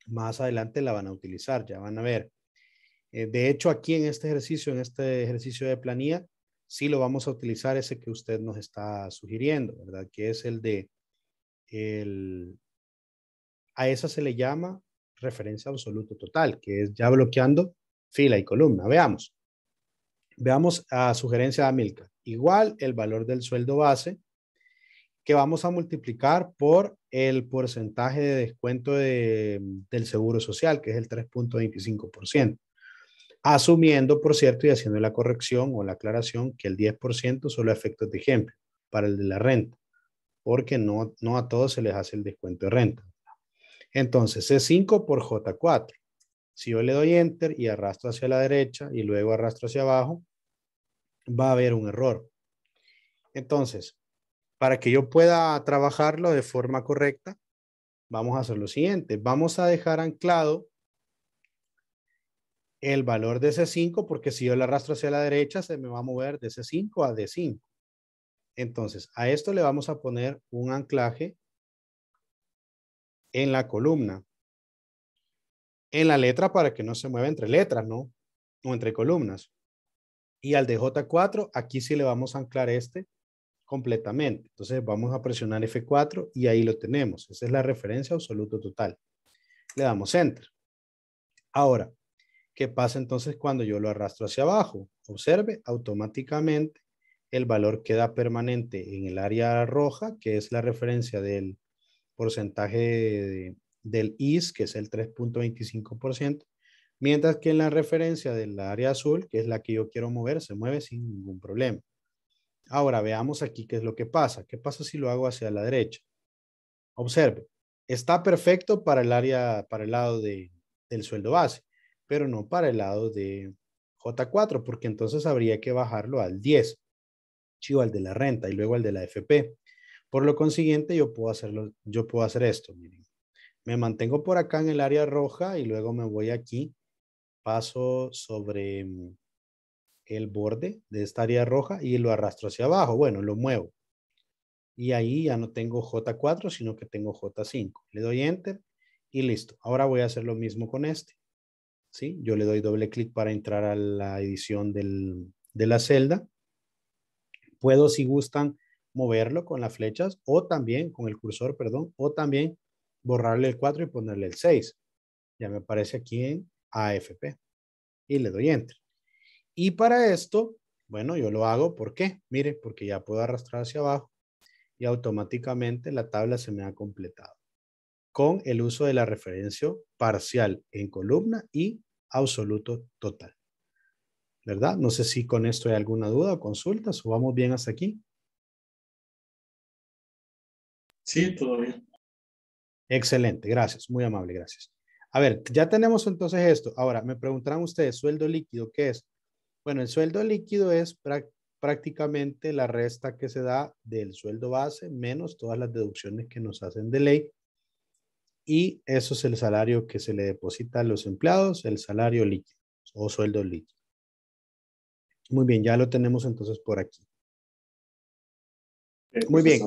Más adelante la van a utilizar, ya van a ver. Eh, de hecho, aquí en este ejercicio, en este ejercicio de planilla, sí lo vamos a utilizar ese que usted nos está sugiriendo, ¿verdad? Que es el de el, a esa se le llama referencia absoluto total, que es ya bloqueando fila y columna. Veamos. Veamos a sugerencia de Amilcar. Igual el valor del sueldo base que vamos a multiplicar por el porcentaje de descuento del seguro social, que es el 3.25%. Asumiendo, por cierto, y haciendo la corrección o la aclaración, que el 10% solo efectos de ejemplo para el de la renta, porque no, no a todos se les hace el descuento de renta. Entonces, C5 por J4. Si yo le doy Enter y arrastro hacia la derecha y luego arrastro hacia abajo, va a haber un error. Entonces, para que yo pueda trabajarlo de forma correcta, vamos a hacer lo siguiente. Vamos a dejar anclado el valor de C5 porque si yo le arrastro hacia la derecha se me va a mover de C5 a D5. Entonces, a esto le vamos a poner un anclaje en la columna. En la letra para que no se mueva entre letras, ¿no? O entre columnas. Y al j 4 aquí sí le vamos a anclar este completamente. Entonces vamos a presionar F4 y ahí lo tenemos. Esa es la referencia absoluta total. Le damos Enter. Ahora, ¿qué pasa entonces cuando yo lo arrastro hacia abajo? Observe, automáticamente el valor queda permanente en el área roja, que es la referencia del porcentaje del IS, que es el 3.25%, mientras que en la referencia del área azul, que es la que yo quiero mover, se mueve sin ningún problema. Ahora veamos aquí qué es lo que pasa. ¿Qué pasa si lo hago hacia la derecha? Observe, está perfecto para el área, para el lado del sueldo base, pero no para el lado de J4, porque entonces habría que bajarlo al 10, chivo al de la renta y luego al de la FP. Por lo consiguiente, yo puedo, hacerlo, yo puedo hacer esto. Me mantengo por acá en el área roja y luego me voy aquí. Paso sobre mm, el borde de esta área roja y lo arrastro hacia abajo. Bueno, lo muevo. Y ahí ya no tengo J4, sino que tengo J5. Le doy Enter y listo. Ahora voy a hacer lo mismo con este. ¿Sí? Yo le doy doble clic para entrar a la edición del, de la celda. Puedo, si gustan, moverlo con las flechas o también con el cursor, perdón, o también borrarle el 4 y ponerle el 6. Ya me aparece aquí en AFP y le doy Enter. Y para esto, bueno, yo lo hago, ¿por qué? Mire, porque ya puedo arrastrar hacia abajo y automáticamente la tabla se me ha completado con el uso de la referencia parcial en columna y absoluto total. ¿Verdad? No sé si con esto hay alguna duda o consulta. ¿Subamos vamos bien hasta aquí. Sí, todavía. Excelente, gracias, muy amable, gracias. A ver, ya tenemos entonces esto. Ahora, me preguntarán ustedes, sueldo líquido, ¿qué es? Bueno, el sueldo líquido es prácticamente la resta que se da del sueldo base menos todas las deducciones que nos hacen de ley. Y eso es el salario que se le deposita a los empleados, el salario líquido o sueldo líquido. Muy bien, ya lo tenemos entonces por aquí. Eh, muy bien.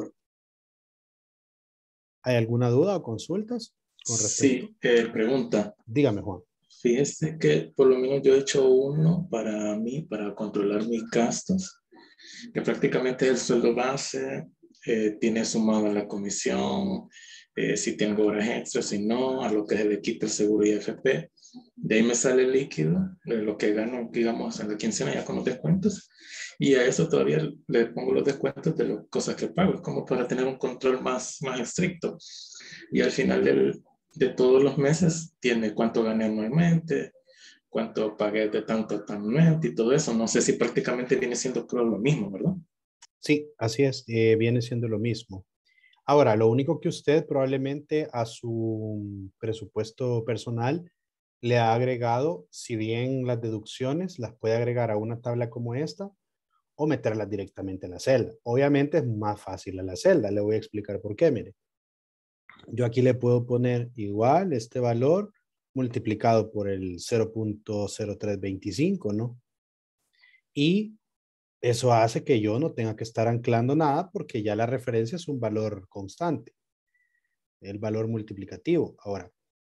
¿Hay alguna duda o consultas? Con sí, eh, pregunta. Dígame, Juan. Fíjese que por lo menos yo he hecho uno para mí, para controlar mis gastos, que prácticamente el sueldo base, eh, tiene sumado la comisión, eh, si tengo horas extras, si no, a lo que es le quita el seguro IFP de ahí me sale el líquido, eh, lo que gano, digamos, en la quincena ya con los descuentos, y a eso todavía le pongo los descuentos de las cosas que pago, es como para tener un control más, más estricto. Y al final del, de todos los meses tiene cuánto gané anualmente, cuánto pagué de tanto a tanto y todo eso. No sé si prácticamente viene siendo creo lo mismo, ¿verdad? Sí, así es, eh, viene siendo lo mismo. Ahora, lo único que usted probablemente a su presupuesto personal le ha agregado, si bien las deducciones las puede agregar a una tabla como esta o meterlas directamente en la celda. Obviamente es más fácil a la celda, le voy a explicar por qué, mire. Yo aquí le puedo poner igual este valor multiplicado por el 0.0325, ¿no? Y eso hace que yo no tenga que estar anclando nada porque ya la referencia es un valor constante, el valor multiplicativo. Ahora,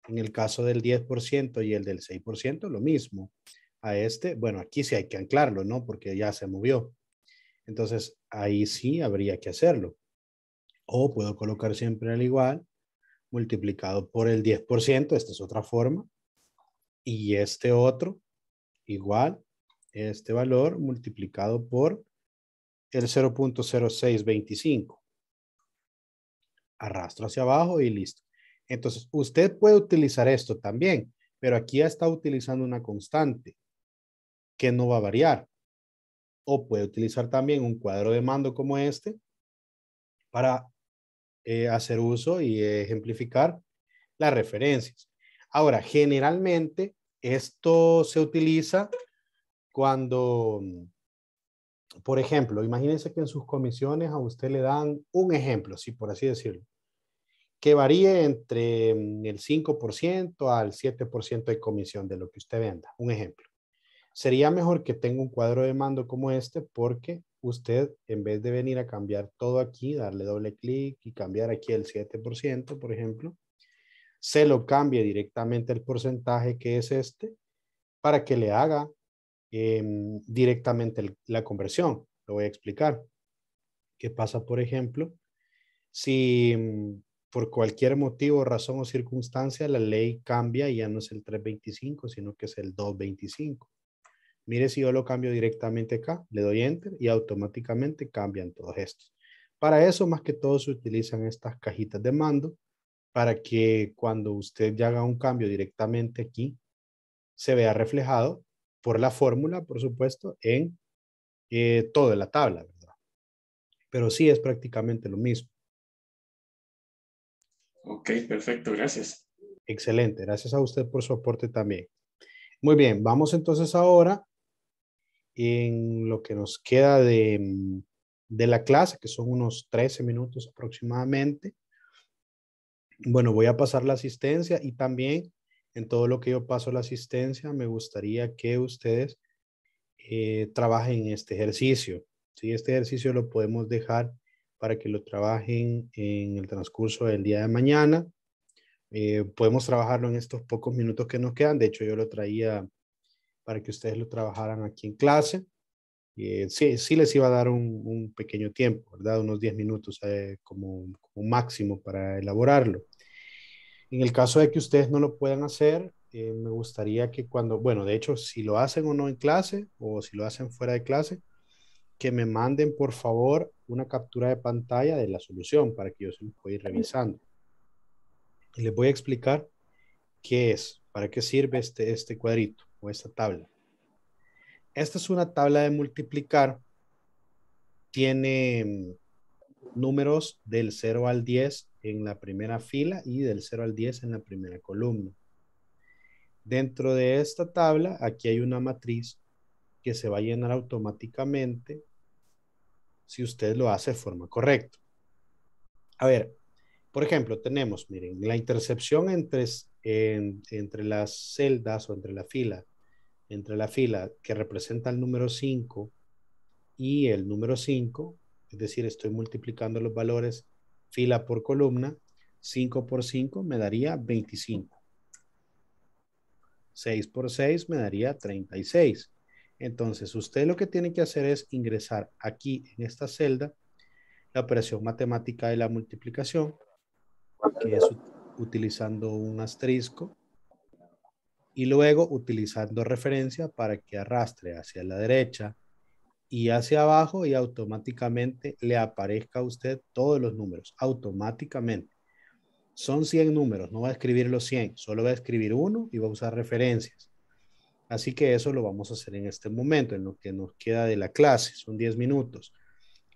en el caso del 10% y el del 6%, lo mismo. A este, bueno, aquí sí hay que anclarlo, ¿no? Porque ya se movió. Entonces, ahí sí habría que hacerlo. O puedo colocar siempre el igual, multiplicado por el 10%, esta es otra forma. Y este otro, igual, este valor multiplicado por el 0.0625. Arrastro hacia abajo y listo. Entonces, usted puede utilizar esto también, pero aquí ya está utilizando una constante que no va a variar. O puede utilizar también un cuadro de mando como este para eh, hacer uso y ejemplificar las referencias. Ahora, generalmente esto se utiliza cuando, por ejemplo, imagínense que en sus comisiones a usted le dan un ejemplo, si por así decirlo que varíe entre mm, el 5% al 7% de comisión de lo que usted venda. Un ejemplo. Sería mejor que tenga un cuadro de mando como este porque usted, en vez de venir a cambiar todo aquí, darle doble clic y cambiar aquí el 7%, por ejemplo, se lo cambie directamente el porcentaje que es este para que le haga em, directamente la conversión. Lo voy a explicar. ¿Qué pasa, por ejemplo, si mm, por cualquier motivo, razón o circunstancia, la ley cambia y ya no es el 325, sino que es el 225. Mire si yo lo cambio directamente acá, le doy enter y automáticamente cambian todos estos. Para eso, más que todo, se utilizan estas cajitas de mando para que cuando usted ya haga un cambio directamente aquí, se vea reflejado por la fórmula, por supuesto, en eh, toda la tabla, ¿verdad? Pero sí es prácticamente lo mismo. Ok, perfecto, gracias. Excelente, gracias a usted por su aporte también. Muy bien, vamos entonces ahora en lo que nos queda de, la clase, que son unos 13 minutos aproximadamente. Bueno, voy a pasar la asistencia y también en todo lo que yo paso la asistencia, me gustaría que ustedes eh, trabajen este ejercicio. Este ejercicio lo podemos dejar para que lo trabajen en el transcurso del día de mañana. Eh, podemos trabajarlo en estos pocos minutos que nos quedan. De hecho, yo lo traía para que ustedes lo trabajaran aquí en clase. Eh, sí, sí les iba a dar un, pequeño tiempo, ¿verdad? Unos 10 minutos eh, como, máximo para elaborarlo. En el caso de que ustedes no lo puedan hacer, me gustaría que cuando, bueno, de hecho, si lo hacen o no en clase o si lo hacen fuera de clase, que me manden, por favor, una captura de pantalla de la solución para que yo se lo pueda ir revisando. Y les voy a explicar qué es, para qué sirve este, este cuadrito o esta tabla. Esta es una tabla de multiplicar. Tiene mm, números del 0 al 10 en la primera fila y del 0 al 10 en la primera columna. Dentro de esta tabla, aquí hay una matriz que se va a llenar automáticamente si usted lo hace de forma correcta. A ver, por ejemplo, tenemos, miren, la intercepción entre, entre las celdas o entre la fila, entre la fila que representa el número 5 y el número 5, es decir, estoy multiplicando los valores fila por columna, 5 por 5 me daría 25. 6 por 6 me daría 36. Entonces, usted lo que tiene que hacer es ingresar aquí en esta celda la operación matemática de la multiplicación, que es utilizando un asterisco, y luego utilizando referencia para que arrastre hacia la derecha y hacia abajo y automáticamente le aparezca a usted todos los números, automáticamente. Son 100 números, no va a escribir los 100, solo va a escribir uno y va a usar referencias. Así que eso lo vamos a hacer en este momento, en lo que nos queda de la clase, son 10 minutos.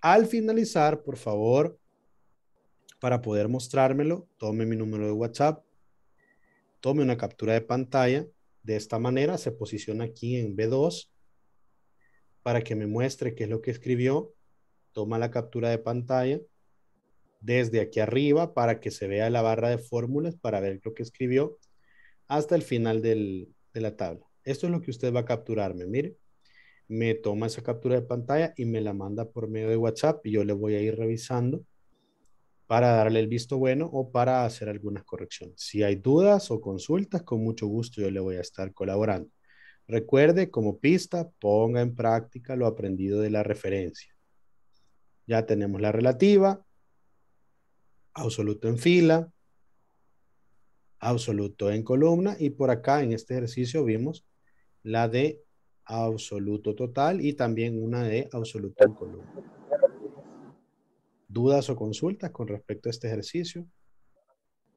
Al finalizar, por favor, para poder mostrármelo, tome mi número de WhatsApp, tome una captura de pantalla, de esta manera se posiciona aquí en B2 para que me muestre qué es lo que escribió, toma la captura de pantalla desde aquí arriba para que se vea la barra de fórmulas para ver lo que escribió hasta el final de la tabla esto es lo que usted va a capturarme, mire. Me toma esa captura de pantalla y me la manda por medio de WhatsApp y yo le voy a ir revisando para darle el visto bueno o para hacer algunas correcciones. Si hay dudas o consultas, con mucho gusto yo le voy a estar colaborando. Recuerde, como pista, ponga en práctica lo aprendido de la referencia. Ya tenemos la relativa, absoluto en fila, absoluto en columna y por acá en este ejercicio vimos la de absoluto total y también una de absoluto en columna. ¿Dudas o consultas con respecto a este ejercicio?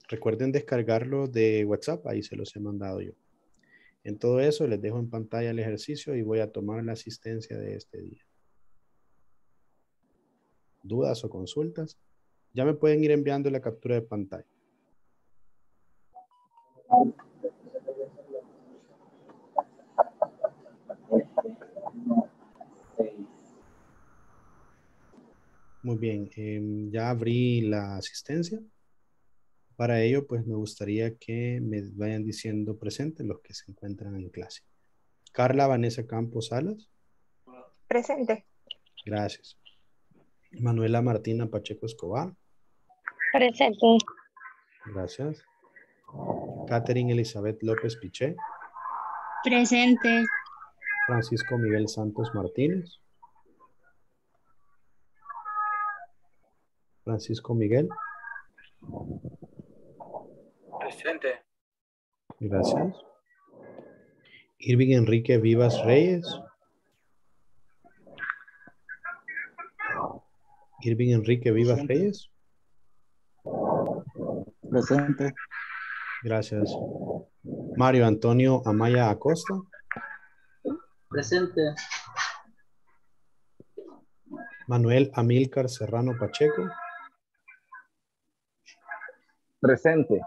Recuerden descargarlo de WhatsApp, ahí se los he mandado yo. En todo eso les dejo en pantalla el ejercicio y voy a tomar la asistencia de este día. ¿Dudas o consultas? Ya me pueden ir enviando la captura de pantalla. Muy bien, em, ya abrí la asistencia. Para ello, pues me gustaría que me vayan diciendo presentes los que se encuentran en clase. Carla Vanessa Campos Salas. Presente. Gracias. Manuela Martina Pacheco Escobar. Presente. Gracias. Catherine Elizabeth López Piché. Presente. Francisco Miguel Santos Martínez. Francisco Miguel. Presente. Gracias. Irving Enrique Vivas Reyes. Irving Enrique Vivas Reyes. Presente. Gracias. Mario Antonio Amaya Acosta. Presente. Manuel Amílcar Serrano Pacheco. Presente.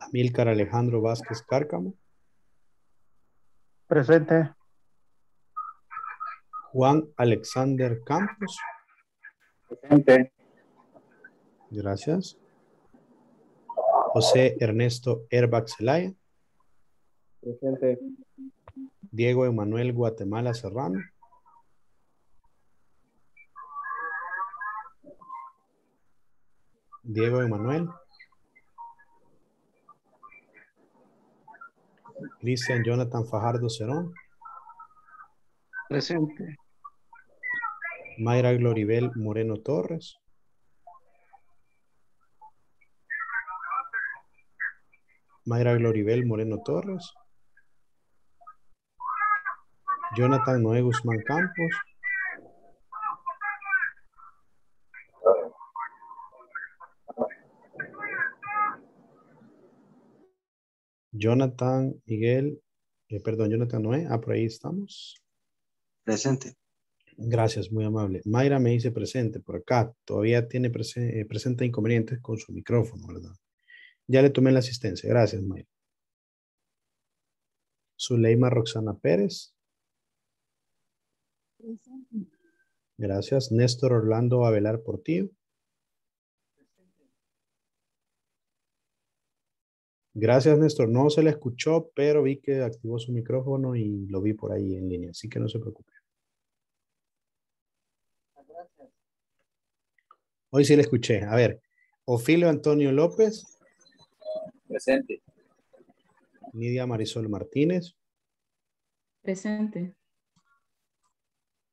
Amílcar Alejandro Vázquez Cárcamo. Presente. Juan Alexander Campos. Presente. Gracias. José Ernesto Herbach Presente. Diego Emanuel Guatemala Serrano. Diego Emanuel. Cristian Jonathan Fajardo Cerón. Presente. Mayra Gloribel Moreno Torres. Mayra Gloribel Moreno Torres. Jonathan Noé Guzmán Campos. Jonathan, Miguel, eh, perdón, Jonathan Noé, ah, por ahí estamos. Presente. Gracias, muy amable. Mayra me dice presente por acá. Todavía tiene eh, presenta inconvenientes con su micrófono, ¿verdad? Ya le tomé la asistencia. Gracias, Mayra. Zuleima Roxana Pérez. Presente. Gracias. Néstor Orlando por ti. Gracias, Néstor. No se le escuchó, pero vi que activó su micrófono y lo vi por ahí en línea, así que no se preocupe. Gracias. Hoy sí le escuché. A ver, Ofilio Antonio López. Presente. Nidia Marisol Martínez. Presente.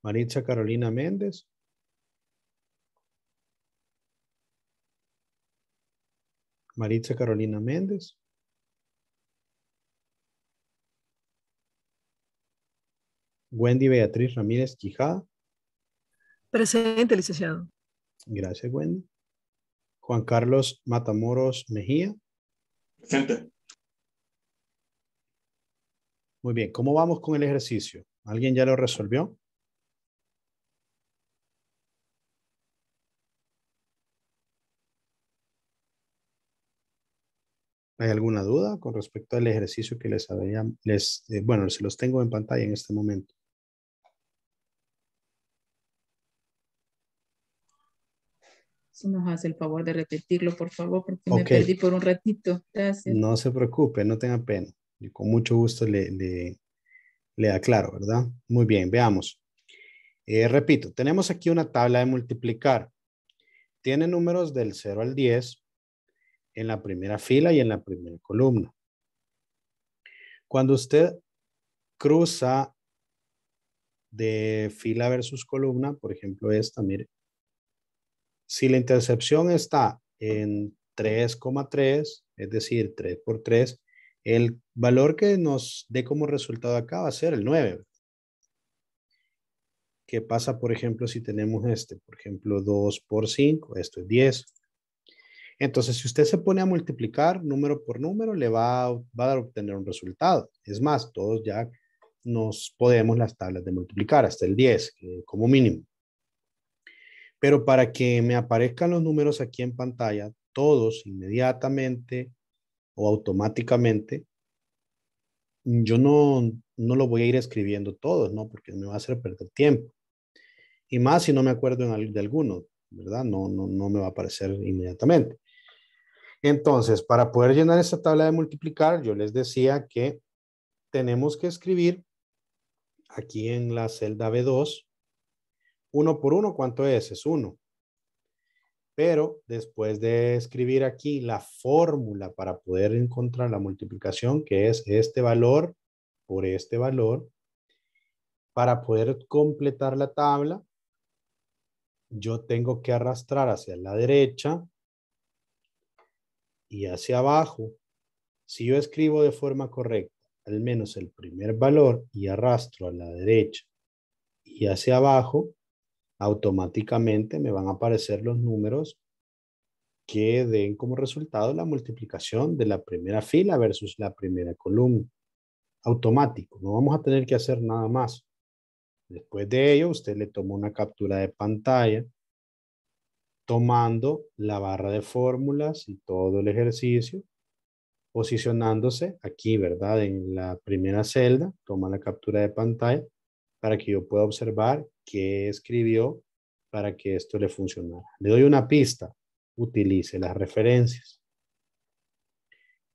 Maritza Carolina Méndez. Maritza Carolina Méndez. Wendy Beatriz Ramírez Quijada. Presente, licenciado. Gracias, Wendy. Juan Carlos Matamoros Mejía. Presente. Muy bien, ¿cómo vamos con el ejercicio? ¿Alguien ya lo resolvió? ¿Hay alguna duda con respecto al ejercicio que les había, les, eh, bueno, se los tengo en pantalla en este momento? nos hace el favor de repetirlo, por favor, porque me perdí por un ratito. Gracias. No se preocupe, no tenga pena. y con mucho gusto le, le, le aclaro, ¿verdad? Muy bien, veamos. Eh, repito, tenemos aquí una tabla de multiplicar. Tiene números del 0 al 10 en la primera fila y en la primera columna. Cuando usted cruza de fila versus columna, por ejemplo esta, mire, si la intercepción está en 3,3, es decir, 3 por 3, el valor que nos dé como resultado acá va a ser el 9. ¿Qué pasa, por ejemplo, si tenemos este? Por ejemplo, 2 por 5, esto es 10. Entonces, si usted se pone a multiplicar número por número, le va, a, va a obtener un resultado. Es más, todos ya nos podemos las tablas de multiplicar hasta el 10 eh, como mínimo. Pero para que me aparezcan los números aquí en pantalla, todos inmediatamente o automáticamente, yo no, no voy a ir escribiendo todos, ¿no? Porque me va a hacer perder tiempo. Y más si no me acuerdo de alguno, ¿verdad? No, no, no me va a aparecer inmediatamente. Entonces, para poder llenar esta tabla de multiplicar, yo les decía que tenemos que escribir aquí en la celda B2 uno por uno, ¿cuánto es? Es uno. Pero después de escribir aquí la fórmula para poder encontrar la multiplicación, que es este valor por este valor, para poder completar la tabla, yo tengo que arrastrar hacia la derecha y hacia abajo. Si yo escribo de forma correcta al menos el primer valor y arrastro a la derecha y hacia abajo, automáticamente me van a aparecer los números que den como resultado la multiplicación de la primera fila versus la primera columna. Automático, no vamos a tener que hacer nada más. Después de ello, usted le toma una captura de pantalla tomando la barra de fórmulas y todo el ejercicio, posicionándose aquí, ¿verdad? En la primera celda, toma la captura de pantalla para que yo pueda observar qué escribió para que esto le funcionara. Le doy una pista, utilice las referencias.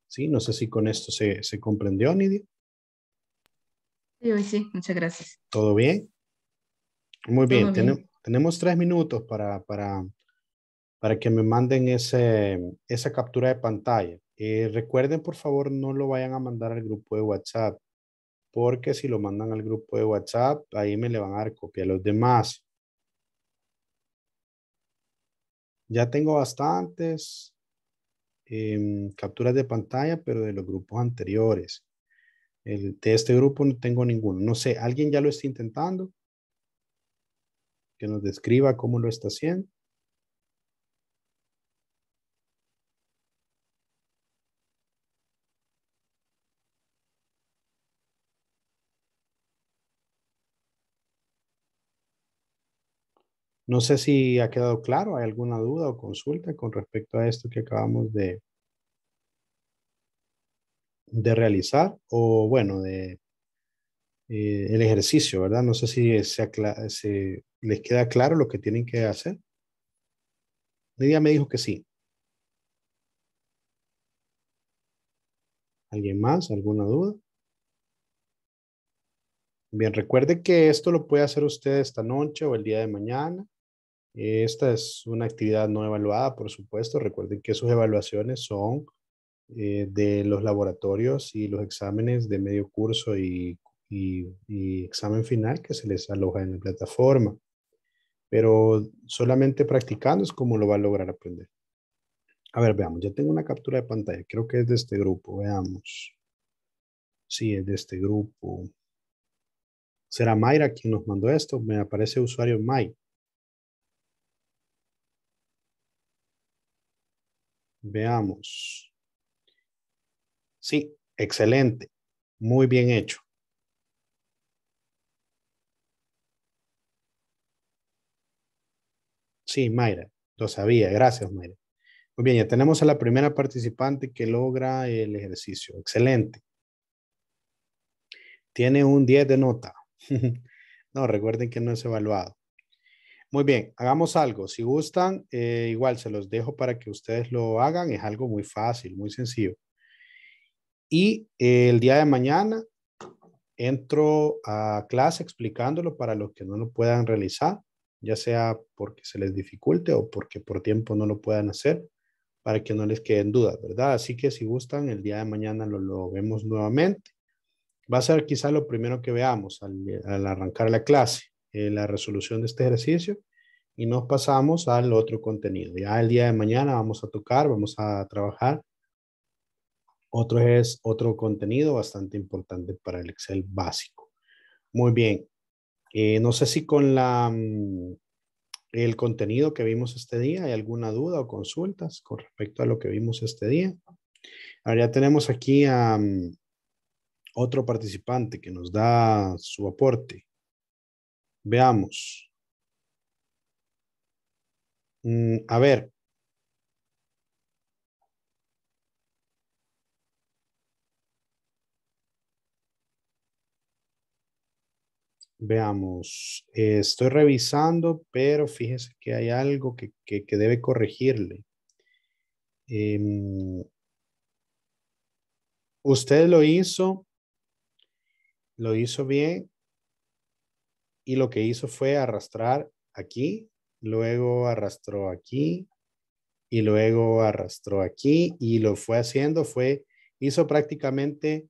Sí, no sé si con esto se, comprendió, Nidia. Sí, sí, muchas gracias. ¿Todo bien? Muy bien, tenemos tres minutos para, para, para que me manden ese, esa captura de pantalla. Eh, recuerden, por favor, no lo vayan a mandar al grupo de WhatsApp porque si lo mandan al grupo de WhatsApp, ahí me le van a dar copia a los demás. Ya tengo bastantes em, capturas de pantalla, pero de los grupos anteriores. de este grupo no tengo ninguno. No sé, ¿alguien ya lo está intentando? Que nos describa cómo lo está haciendo. No sé si ha quedado claro, hay alguna duda o consulta con respecto a esto que acabamos de, de realizar o bueno, de eh, el ejercicio, ¿verdad? No sé si se, les queda claro lo que tienen que hacer. Lidia me dijo que sí. ¿Alguien más? ¿Alguna duda? Bien, recuerde que esto lo puede hacer usted esta noche o el día de mañana. Esta es una actividad no evaluada, por supuesto. Recuerden que sus evaluaciones son eh, de los laboratorios y los exámenes de medio curso y, examen final que se les aloja en la plataforma. Pero solamente practicando es como lo va a lograr aprender. A ver, veamos. Ya tengo una captura de pantalla. Creo que es de este grupo. Veamos. Sí, es de este grupo. Será Mayra quien nos mandó esto. Me aparece usuario May. Veamos. Sí, excelente. Muy bien hecho. Sí, Mayra, lo sabía. Gracias, Mayra. Muy bien, ya tenemos a la primera participante que logra el ejercicio. Excelente. Tiene un 10 de nota. no, recuerden que no es evaluado. Muy bien, hagamos algo. Si gustan, eh, igual se los dejo para que ustedes lo hagan. Es algo muy fácil, muy sencillo. Y eh, el día de mañana entro a clase explicándolo para los que no lo puedan realizar, ya sea porque se les dificulte o porque por tiempo no lo puedan hacer, para que no les queden dudas, ¿verdad? Así que si gustan, el día de mañana lo, lo vemos nuevamente. Va a ser quizá lo primero que veamos al, arrancar la clase, eh, la resolución de este ejercicio y nos pasamos al otro contenido. Ya el día de mañana vamos a tocar, vamos a trabajar. Otro es otro contenido bastante importante para el Excel básico. Muy bien. Eh, no sé si con la, mm, el contenido que vimos este día hay alguna duda o consultas con respecto a lo que vimos este día. Ahora ya tenemos aquí a mm, otro participante que nos da su aporte. Veamos. Mm, a ver. Veamos, eh, estoy revisando, pero fíjese que hay algo que, debe corregirle. Em, usted lo hizo, lo hizo bien y lo que hizo fue arrastrar aquí luego arrastró aquí y luego arrastró aquí y lo fue haciendo, fue, hizo prácticamente,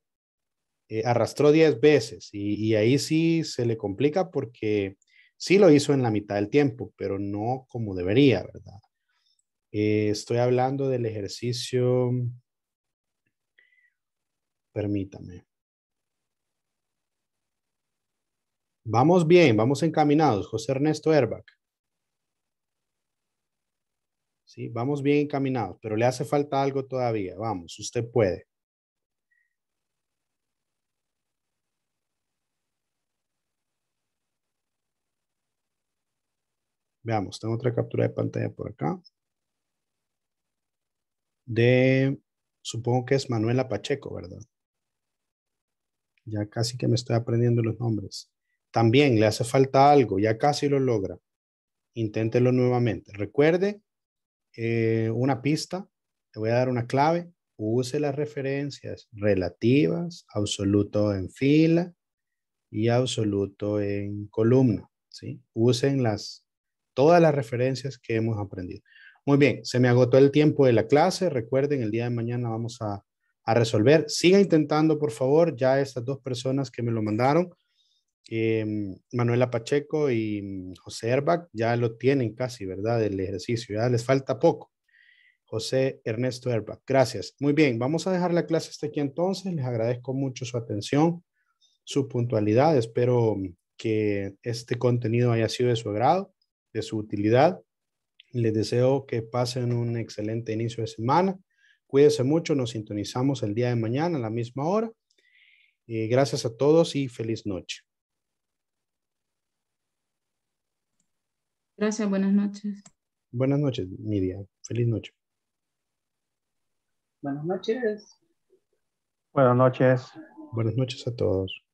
eh, arrastró 10 veces y, ahí sí se le complica porque sí lo hizo en la mitad del tiempo, pero no como debería, ¿verdad? Eh, estoy hablando del ejercicio, permítame. Vamos bien, vamos encaminados, José Ernesto Erbach. Vamos bien encaminados, pero le hace falta algo todavía. Vamos, usted puede. Veamos, tengo otra captura de pantalla por acá. De, supongo que es Manuela Pacheco, ¿verdad? Ya casi que me estoy aprendiendo los nombres. También le hace falta algo, ya casi lo logra. Inténtelo nuevamente. Recuerde eh, una pista, te voy a dar una clave, use las referencias relativas, absoluto en fila y absoluto en columna, ¿sí? Usen las, todas las referencias que hemos aprendido. Muy bien, se me agotó el tiempo de la clase. Recuerden, el día de mañana vamos a, a resolver. Siga intentando, por favor, ya estas dos personas que me lo mandaron eh, em, Manuela Pacheco y mm, José erbac ya lo tienen casi, ¿verdad? El ejercicio, ya les falta poco. José Ernesto Herbach, gracias. Muy bien, vamos a dejar la clase hasta aquí entonces. Les agradezco mucho su atención, su puntualidad. Espero mm, que este contenido haya sido de su agrado, de su utilidad. Les deseo que pasen un excelente inicio de semana. Cuídense mucho, nos sintonizamos el día de mañana a la misma hora. Eh, gracias a todos y feliz noche. Gracias, buenas noches. Buenas noches, Nidia. Feliz noche. Buenas noches. Buenas noches. Buenas noches a todos.